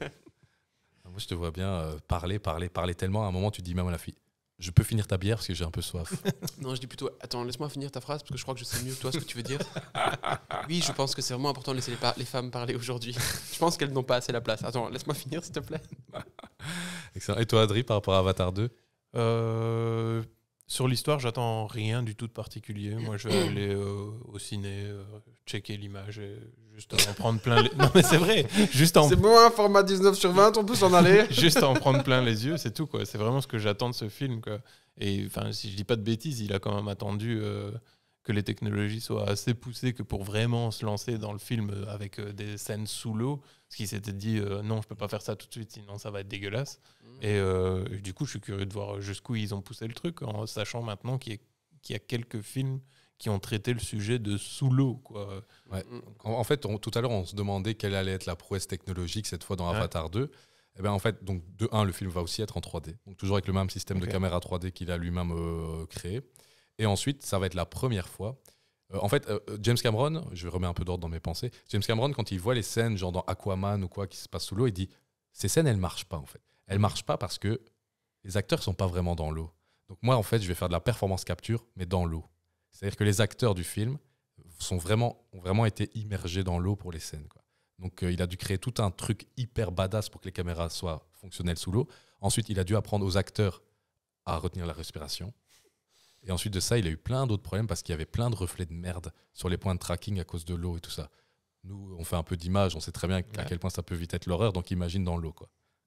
Ah, moi, je te vois bien euh, parler, parler, parler tellement. À un moment, tu dis même à la fille je peux finir ta bière parce que j'ai un peu soif. non, je dis plutôt, attends, laisse-moi finir ta phrase parce que je crois que je sais mieux toi ce que tu veux dire. oui, je pense que c'est vraiment important de laisser les, femmes parler aujourd'hui. je pense qu'elles n'ont pas assez la place. Attends, laisse-moi finir s'il te plaît. Excellent. Et toi, Adri, par rapport à Avatar 2 euh, Sur l'histoire, j'attends rien du tout de particulier. Moi, je vais aller euh, au ciné, euh, checker l'image et Juste en prendre plein les... mais c'est vrai, juste en... C'est bon, format 19 sur 20, on peut s'en aller. juste en prendre plein les yeux, c'est tout quoi. C'est vraiment ce que j'attends de ce film Et si je dis pas de bêtises, il a quand même attendu euh, que les technologies soient assez poussées que pour vraiment se lancer dans le film euh, avec euh, des scènes sous l'eau. Parce qu'il s'était dit non, je peux pas faire ça tout de suite, sinon ça va être dégueulasse. Mm. Et du coup, je suis curieux de voir jusqu'où ils ont poussé le truc en sachant maintenant qu'il y a quelques films qui ont traité le sujet de sous l'eau. Quoi. Mm. En, fait, tout à l'heure, on se demandait quelle allait être la prouesse technologique cette fois dans Avatar 2. Eh ben, en fait, donc, de 1, le film va aussi être en 3D. Donc, toujours avec le même système de caméra 3D qu'il a lui-même euh, créé. Et ensuite, ça va être la première fois. Euh, en fait, euh, James Cameron, je remets un peu d'ordre dans mes pensées. James Cameron, quand il voit les scènes, genre dans Aquaman ou quoi, qui se passe sous l'eau, il dit Ces scènes, elles marchent pas, en fait. Elles marchent pas parce que les acteurs sont pas vraiment dans l'eau. Donc, moi, en fait, je vais faire de la performance capture, mais dans l'eau. C'est-à-dire que les acteurs du film sont vraiment, ont vraiment été immergés dans l'eau pour les scènes. Quoi. Donc euh, il a dû créer tout un truc hyper badass pour que les caméras soient fonctionnelles sous l'eau. Ensuite, il a dû apprendre aux acteurs à retenir la respiration. Et ensuite de ça, il a eu plein d'autres problèmes parce qu'il y avait plein de reflets de merde sur les points de tracking à cause de l'eau et tout ça. Nous, on fait un peu d'image, on sait très bien à quel point ça peut vite être l'horreur, donc imagine dans l'eau.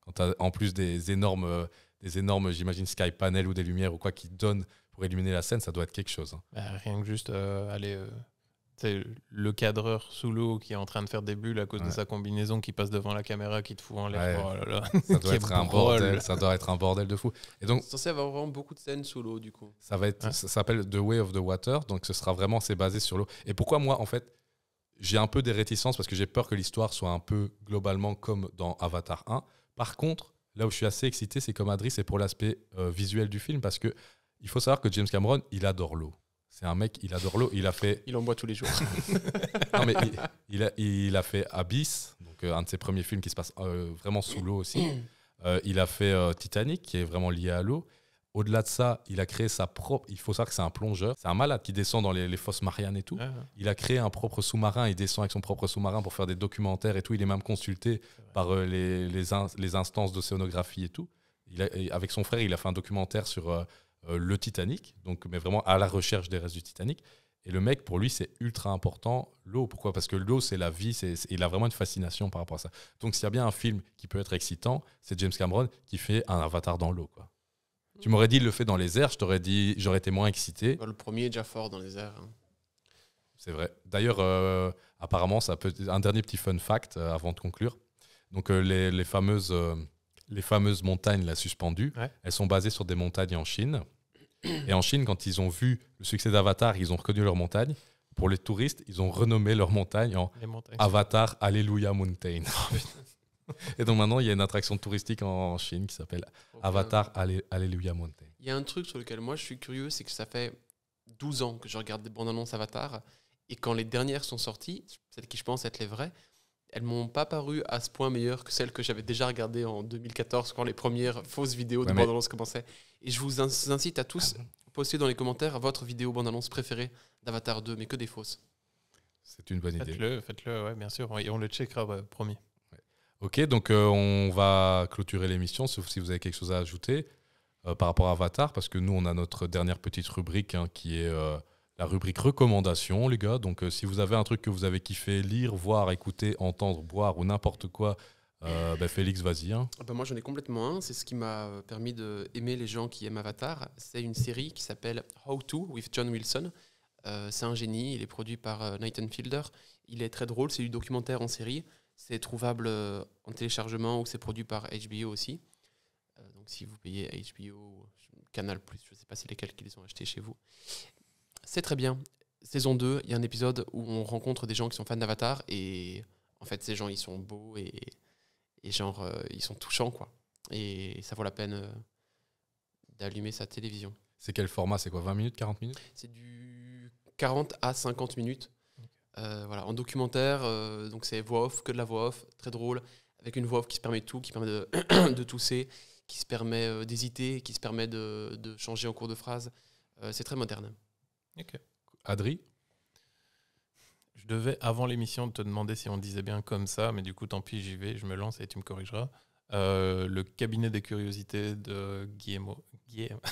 Quand en plus des énormes, euh, des énormes j'imagine, sky panel ou des lumières ou quoi qui donnent pour illuminer la scène, ça doit être quelque chose. Hein. Bah, rien que juste allez euh, aller. Euh, le cadreur sous l'eau qui est en train de faire des bulles à cause de sa combinaison qui passe devant la caméra qui te fout en l'air. Oh ça doit être un bordel. Ça doit être un bordel de fou. Et donc, c'est censé avoir vraiment beaucoup de scènes sous l'eau du coup. Ça va être, ça s'appelle The Way of the Water, donc ce sera vraiment c'est basé sur l'eau. Et pourquoi moi en fait j'ai un peu des réticences parce que j'ai peur que l'histoire soit un peu globalement comme dans Avatar 1. Par contre, là où je suis assez excité, c'est comme Adri, c'est pour l'aspect euh, visuel du film parce que il faut savoir que James Cameron, il adore l'eau. C'est un mec, il adore l'eau. Il a fait. Il en boit tous les jours. non, mais il, il, a, il, a, fait Abyss, donc euh, un de ses premiers films qui se passe euh, vraiment sous l'eau aussi. Euh, il a fait Titanic, qui est vraiment lié à l'eau. Au-delà de ça, il a créé sa propre. Il faut savoir que c'est un plongeur. C'est un malade qui descend dans les, fosses marianes et tout. Ah. Il a créé un propre sous-marin. Il descend avec son propre sous-marin pour faire des documentaires et tout. Il est même consulté par les, les, les, instances d'océanographie et tout. Il avec son frère, il a fait un documentaire sur euh, le Titanic, donc, mais vraiment à la recherche des restes du Titanic. Et le mec, pour lui, c'est ultra important, l'eau. Pourquoi Parce que l'eau, c'est la vie, c'est, il a vraiment une fascination par rapport à ça. Donc s'il y a bien un film qui peut être excitant, c'est James Cameron qui fait un avatar dans l'eau. Tu m'aurais dit, il le fait dans les airs, je t'aurais dit, j'aurais été moins excité. Bah, le premier est déjà fort dans les airs. Hein. C'est vrai. D'ailleurs, euh, apparemment, ça un dernier petit fun fact euh, avant de conclure. Donc les, les, fameuses les fameuses montagnes la suspendues, elles sont basées sur des montagnes en Chine. Et en Chine, quand ils ont vu le succès d'Avatar, ils ont reconnu leurs montagnes. Pour les touristes, ils ont renommé leurs montagnes en Avatar Alleluia Mountain. Et donc maintenant, il y a une attraction touristique en Chine qui s'appelle Avatar Alleluia Mountain. Il y a un truc sur lequel moi je suis curieux, c'est que ça fait 12 ans que je regarde des bandes annonces Avatar. Et quand les dernières sont sorties, celles qui je pense être les vraies, elles m'ont pas paru à ce point meilleures que celles que j'avais déjà regardées en 2014 quand les premières fausses vidéos de bande-annonce commençaient. Et je vous incite à tous, poster dans les commentaires votre vidéo bande-annonce préférée d'Avatar 2, mais que des fausses. C'est une bonne idée. Faites-le, faites-le, ouais, bien sûr. Et on le checkera, bah, promis. Ok, donc euh, on va clôturer l'émission, sauf si vous avez quelque chose à ajouter euh, par rapport à Avatar, parce que nous, on a notre dernière petite rubrique hein, qui est... Euh, la rubrique recommandations, les gars. Donc, euh, si vous avez un truc que vous avez kiffé lire, voir, écouter, entendre, boire ou n'importe quoi, euh, bah, Félix, vas-y. Hein. Ah bah, moi, j'en ai complètement un. C'est ce qui m'a permis d'aimer les gens qui aiment Avatar. C'est une série qui s'appelle How To with John Wilson. Euh, c'est un génie. Il est produit par Nathan Fielder. Il est très drôle. C'est du documentaire en série. C'est trouvable en téléchargement ou c'est produit par HBO aussi. donc, si vous payez HBO, Canal, je ne sais pas c'est lesquels qui les ont achetés chez vous. C'est très bien. Saison 2, il y a un épisode où on rencontre des gens qui sont fans d'Avatar et en fait, ces gens, ils sont beaux et, et genre, euh, ils sont touchants, quoi. Et ça vaut la peine euh, d'allumer sa télévision. C'est quel format C'est quoi 20 minutes 40 minutes C'est du 40 à 50 minutes. Euh, voilà, en documentaire, donc c'est voix off, que de la voix off, très drôle, avec une voix off qui se permet tout, qui permet de, tousser, qui se permet d'hésiter, qui se permet de, changer en cours de phrase. c'est très moderne. Ok. Adri Je devais, avant l'émission, te demander si on disait bien comme ça, mais du coup, tant pis, j'y vais, je me lance et tu me corrigeras. Euh, le cabinet des curiosités de Guillermo, Guillermo,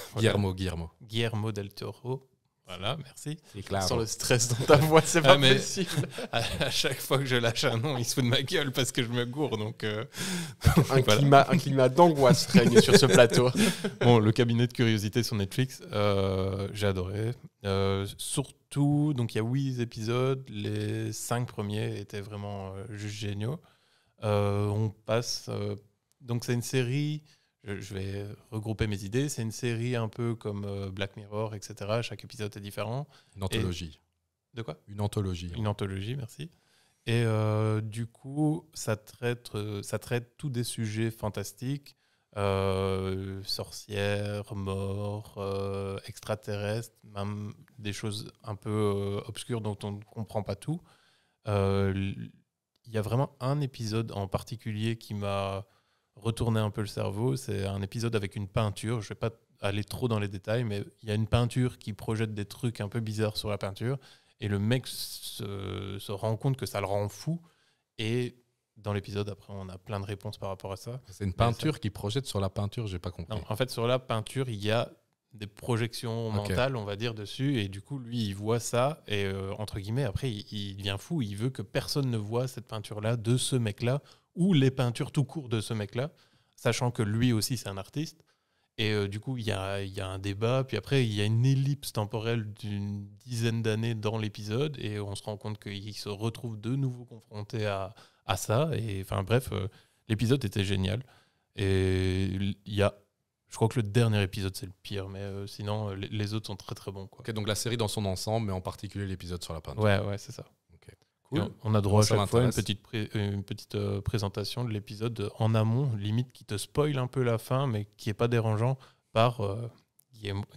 Guillermo, Guillermo del Toro voilà, merci. Sans le stress dans ta voix, c'est ah, pas possible. à chaque fois que je lâche un nom, il se fout de ma gueule parce que je me gourre. Donc, euh, un, climat, d'angoisse règne sur ce plateau. Bon, le cabinet de curiosité sur Netflix, euh, j'ai adoré. Euh, surtout, donc il y a huit épisodes. Les cinq premiers étaient vraiment juste géniaux. on passe. donc, c'est une série je, vais regrouper mes idées. C'est une série un peu comme euh, Black Mirror, etc. Chaque épisode est différent. Une anthologie. De quoi Une anthologie. Une anthologie, merci. Et euh, du coup, ça traite, euh, ça traite tous des sujets fantastiques sorcières, morts, extraterrestres, même des choses un peu obscures dont on ne comprend pas tout. Il y a vraiment un épisode en particulier qui m'a retourner un peu le cerveau. C'est un épisode avec une peinture. Je ne vais pas aller trop dans les détails, mais il y a une peinture qui projette des trucs un peu bizarres sur la peinture. Et le mec se, rend compte que ça le rend fou. Et dans l'épisode, après, on a plein de réponses par rapport à ça. C'est une peinture qui projette sur la peinture, j'ai pas compris. en fait, sur la peinture, il y a des projections mentales, on va dire, dessus. Et du coup, lui, il voit ça. Et euh, entre guillemets, après, il, il, devient fou. Il veut que personne ne voit cette peinture-là de ce mec-là ou les peintures tout court de ce mec-là, sachant que lui aussi c'est un artiste. Et euh, du coup, il y a, y a, un débat, puis après, il y a une ellipse temporelle d'une dizaine d'années dans l'épisode, et on se rend compte qu'il se retrouve de nouveau confronté à, à ça. Et enfin, bref, euh, l'épisode était génial. Et il y a. Je crois que le dernier épisode, c'est le pire, mais euh, sinon, les, autres sont très très bons. Quoi. donc la série dans son ensemble, mais en particulier l'épisode sur la peinture. Ouais, ouais, c'est ça. On a droit à chaque fois une petite, une petite euh, présentation de l'épisode en amont, limite qui te spoil un peu la fin, mais qui n'est pas dérangeant, par euh,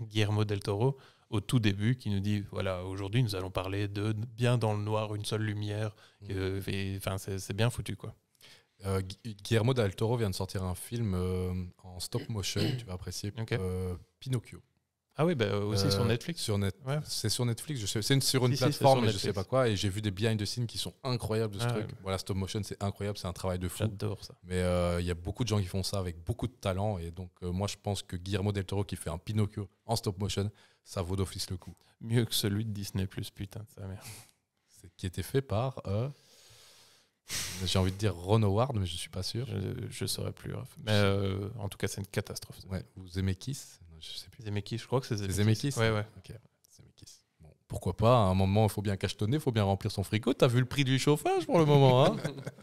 Guillermo del Toro au tout début qui nous dit voilà aujourd'hui nous allons parler de bien dans le noir une seule lumière mm. enfin c'est bien foutu quoi euh, Guillermo del Toro vient de sortir un film en stop motion tu vas apprécier Pinocchio ah oui, bah, aussi sur euh, Netflix. C'est sur Netflix, je C'est sur une plateforme, mais je sais pas quoi. Et j'ai vu des behind de scenes qui sont incroyables de ce ah truc. Voilà, stop motion, c'est incroyable, c'est un travail de fou. J'adore ça. Mais euh, il y a beaucoup de gens qui font ça avec beaucoup de talent. Et donc, euh, moi, je pense que Guillermo del Toro qui fait un Pinocchio en stop motion, ça vaut d'office le coup. Mieux que celui de Disney, putain de sa mère. qui était fait par. J'ai envie de dire Ron Howard, mais je suis pas sûr. Je saurais plus. Mais en tout cas, c'est une catastrophe. vous aimez Kiss je sais plus. Zemeckis, je crois que c'est Zemeckis. Zemeckis ouais, ouais. pourquoi pas À un moment, il faut bien cachetonner, il faut bien remplir son frigo. Tu as vu le prix du chauffage pour le moment hein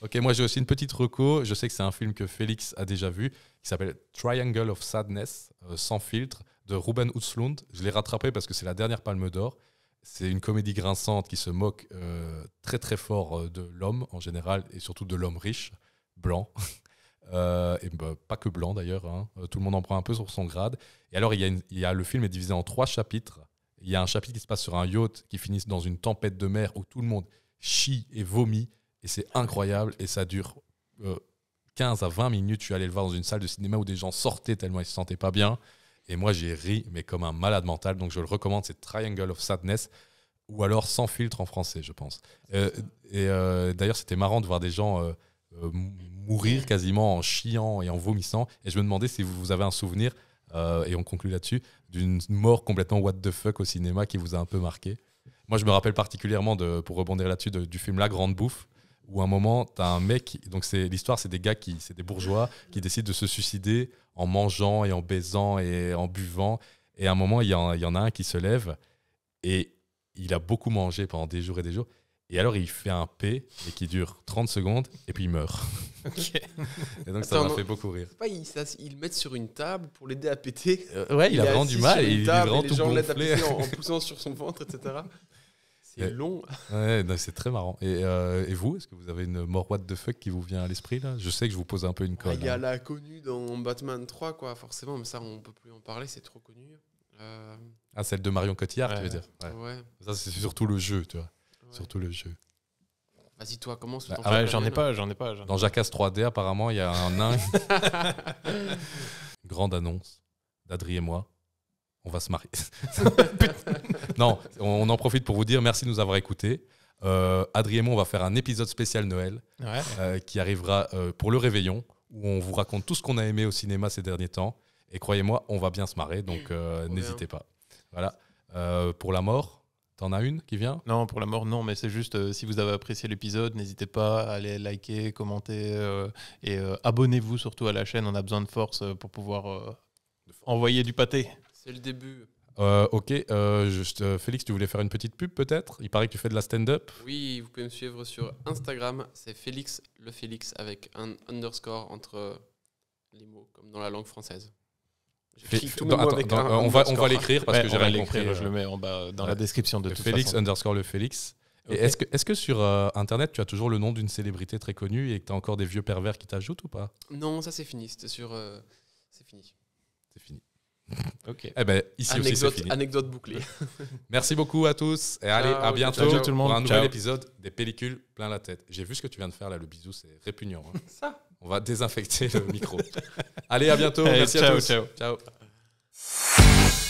Ok, moi j'ai aussi une petite reco. Je sais que c'est un film que Félix a déjà vu, qui s'appelle Triangle of Sadness, euh, sans filtre, de Ruben Östlund. Je l'ai rattrapé parce que c'est la dernière Palme d'Or. C'est une comédie grinçante qui se moque euh, très très fort euh, de l'homme en général et surtout de l'homme riche, blanc, euh, et bah, pas que blanc d'ailleurs, hein. euh, tout le monde en prend un peu sur son grade. Et alors, il y, a le film est divisé en trois chapitres. Il y a un chapitre qui se passe sur un yacht qui finit dans une tempête de mer où tout le monde chie et vomit. Et c'est incroyable. Et ça dure 15 euh, à 20 minutes. Je suis allé le voir dans une salle de cinéma où des gens sortaient tellement ils se sentaient pas bien. Et moi, j'ai ri, mais comme un malade mental. Donc, je le recommande. C'est Triangle of Sadness ou alors sans filtre en français, je pense. et d'ailleurs, c'était marrant de voir des gens euh, mourir quasiment en chiant et en vomissant. Et je me demandais si vous avez un souvenir, euh, et on conclut là-dessus, d'une mort complètement what the fuck au cinéma qui vous a un peu marqué. Moi, je me rappelle particulièrement, de, pour rebondir là-dessus, du film La Grande Bouffe, où un moment, tu as un mec, donc c'est l'histoire, c'est des gars qui, c'est des bourgeois qui décident de se suicider en mangeant et en baisant et en buvant. Et à un moment, il y, en a un qui se lève et il a beaucoup mangé pendant des jours et des jours. Et alors, il fait un P, et qui dure 30 secondes, et puis il meurt. Et donc, ça m'a fait beaucoup rire. Pas, ils, le mettent sur une table pour l'aider à péter. Euh, ouais, il, a vraiment du mal, et il est vraiment les gens l'aident À péter en, poussant sur son ventre, etc. C'est long. Ouais, c'est très marrant. Euh, et, vous, est-ce que vous avez une mort what the fuck qui vous vient à l'esprit là Je sais que je vous pose un peu une colle. Ah, il y a hein. la connue dans Batman 3, quoi, forcément, mais ça, on peut plus en parler, c'est trop connu. Euh, ah, celle de Marion Cotillard, tu veux dire ouais. ouais. Ça, c'est surtout le jeu, tu vois. Surtout le jeu. Vas-y, toi, commence. Bah, ah j'en ai pas, j'en ai pas. Dans Jackass 3D, apparemment, il y a un nain. Grande annonce d'Adri et moi. On va se marier. non, on en profite pour vous dire merci de nous avoir écoutés. Euh, Adri et moi, on va faire un épisode spécial Noël euh, qui arrivera euh, pour le réveillon où on vous raconte tout ce qu'on a aimé au cinéma ces derniers temps. Et croyez-moi, on va bien se marrer, donc euh, n'hésitez pas. Voilà. pour la mort, T'en as une qui vient Non, pour la mort, non, mais c'est juste euh, si vous avez apprécié l'épisode, n'hésitez pas à aller liker, commenter euh, et euh, abonnez-vous surtout à la chaîne. On a besoin de force pour pouvoir envoyer du pâté. C'est le début. ok, juste, Félix, tu voulais faire une petite pub peut-être Il paraît que tu fais de la stand-up. Oui, vous pouvez me suivre sur Instagram. C'est Félix le Félix avec un underscore entre les mots, comme dans la langue française. Euh, on va, l'écrire parce que j'ai rien compris. Je euh, le mets en bas euh, dans la description de tout. Félix underscore le Félix. Est-ce que, est que, sur Internet, tu as toujours le nom d'une célébrité très connue et que tu as encore des vieux pervers qui t'ajoutent ou pas Non, ça c'est fini. sur. c'est fini. C'est fini. ok. Eh ben, ici anecdote, fini. anecdote bouclée. Merci beaucoup à tous et allez, à bientôt le pour un nouvel épisode des pellicules plein la tête. J'ai vu ce que tu viens de faire là, le bisou, c'est répugnant. Hein. ça on va désinfecter le micro. Allez, à bientôt. Merci à tous. Ciao. ciao.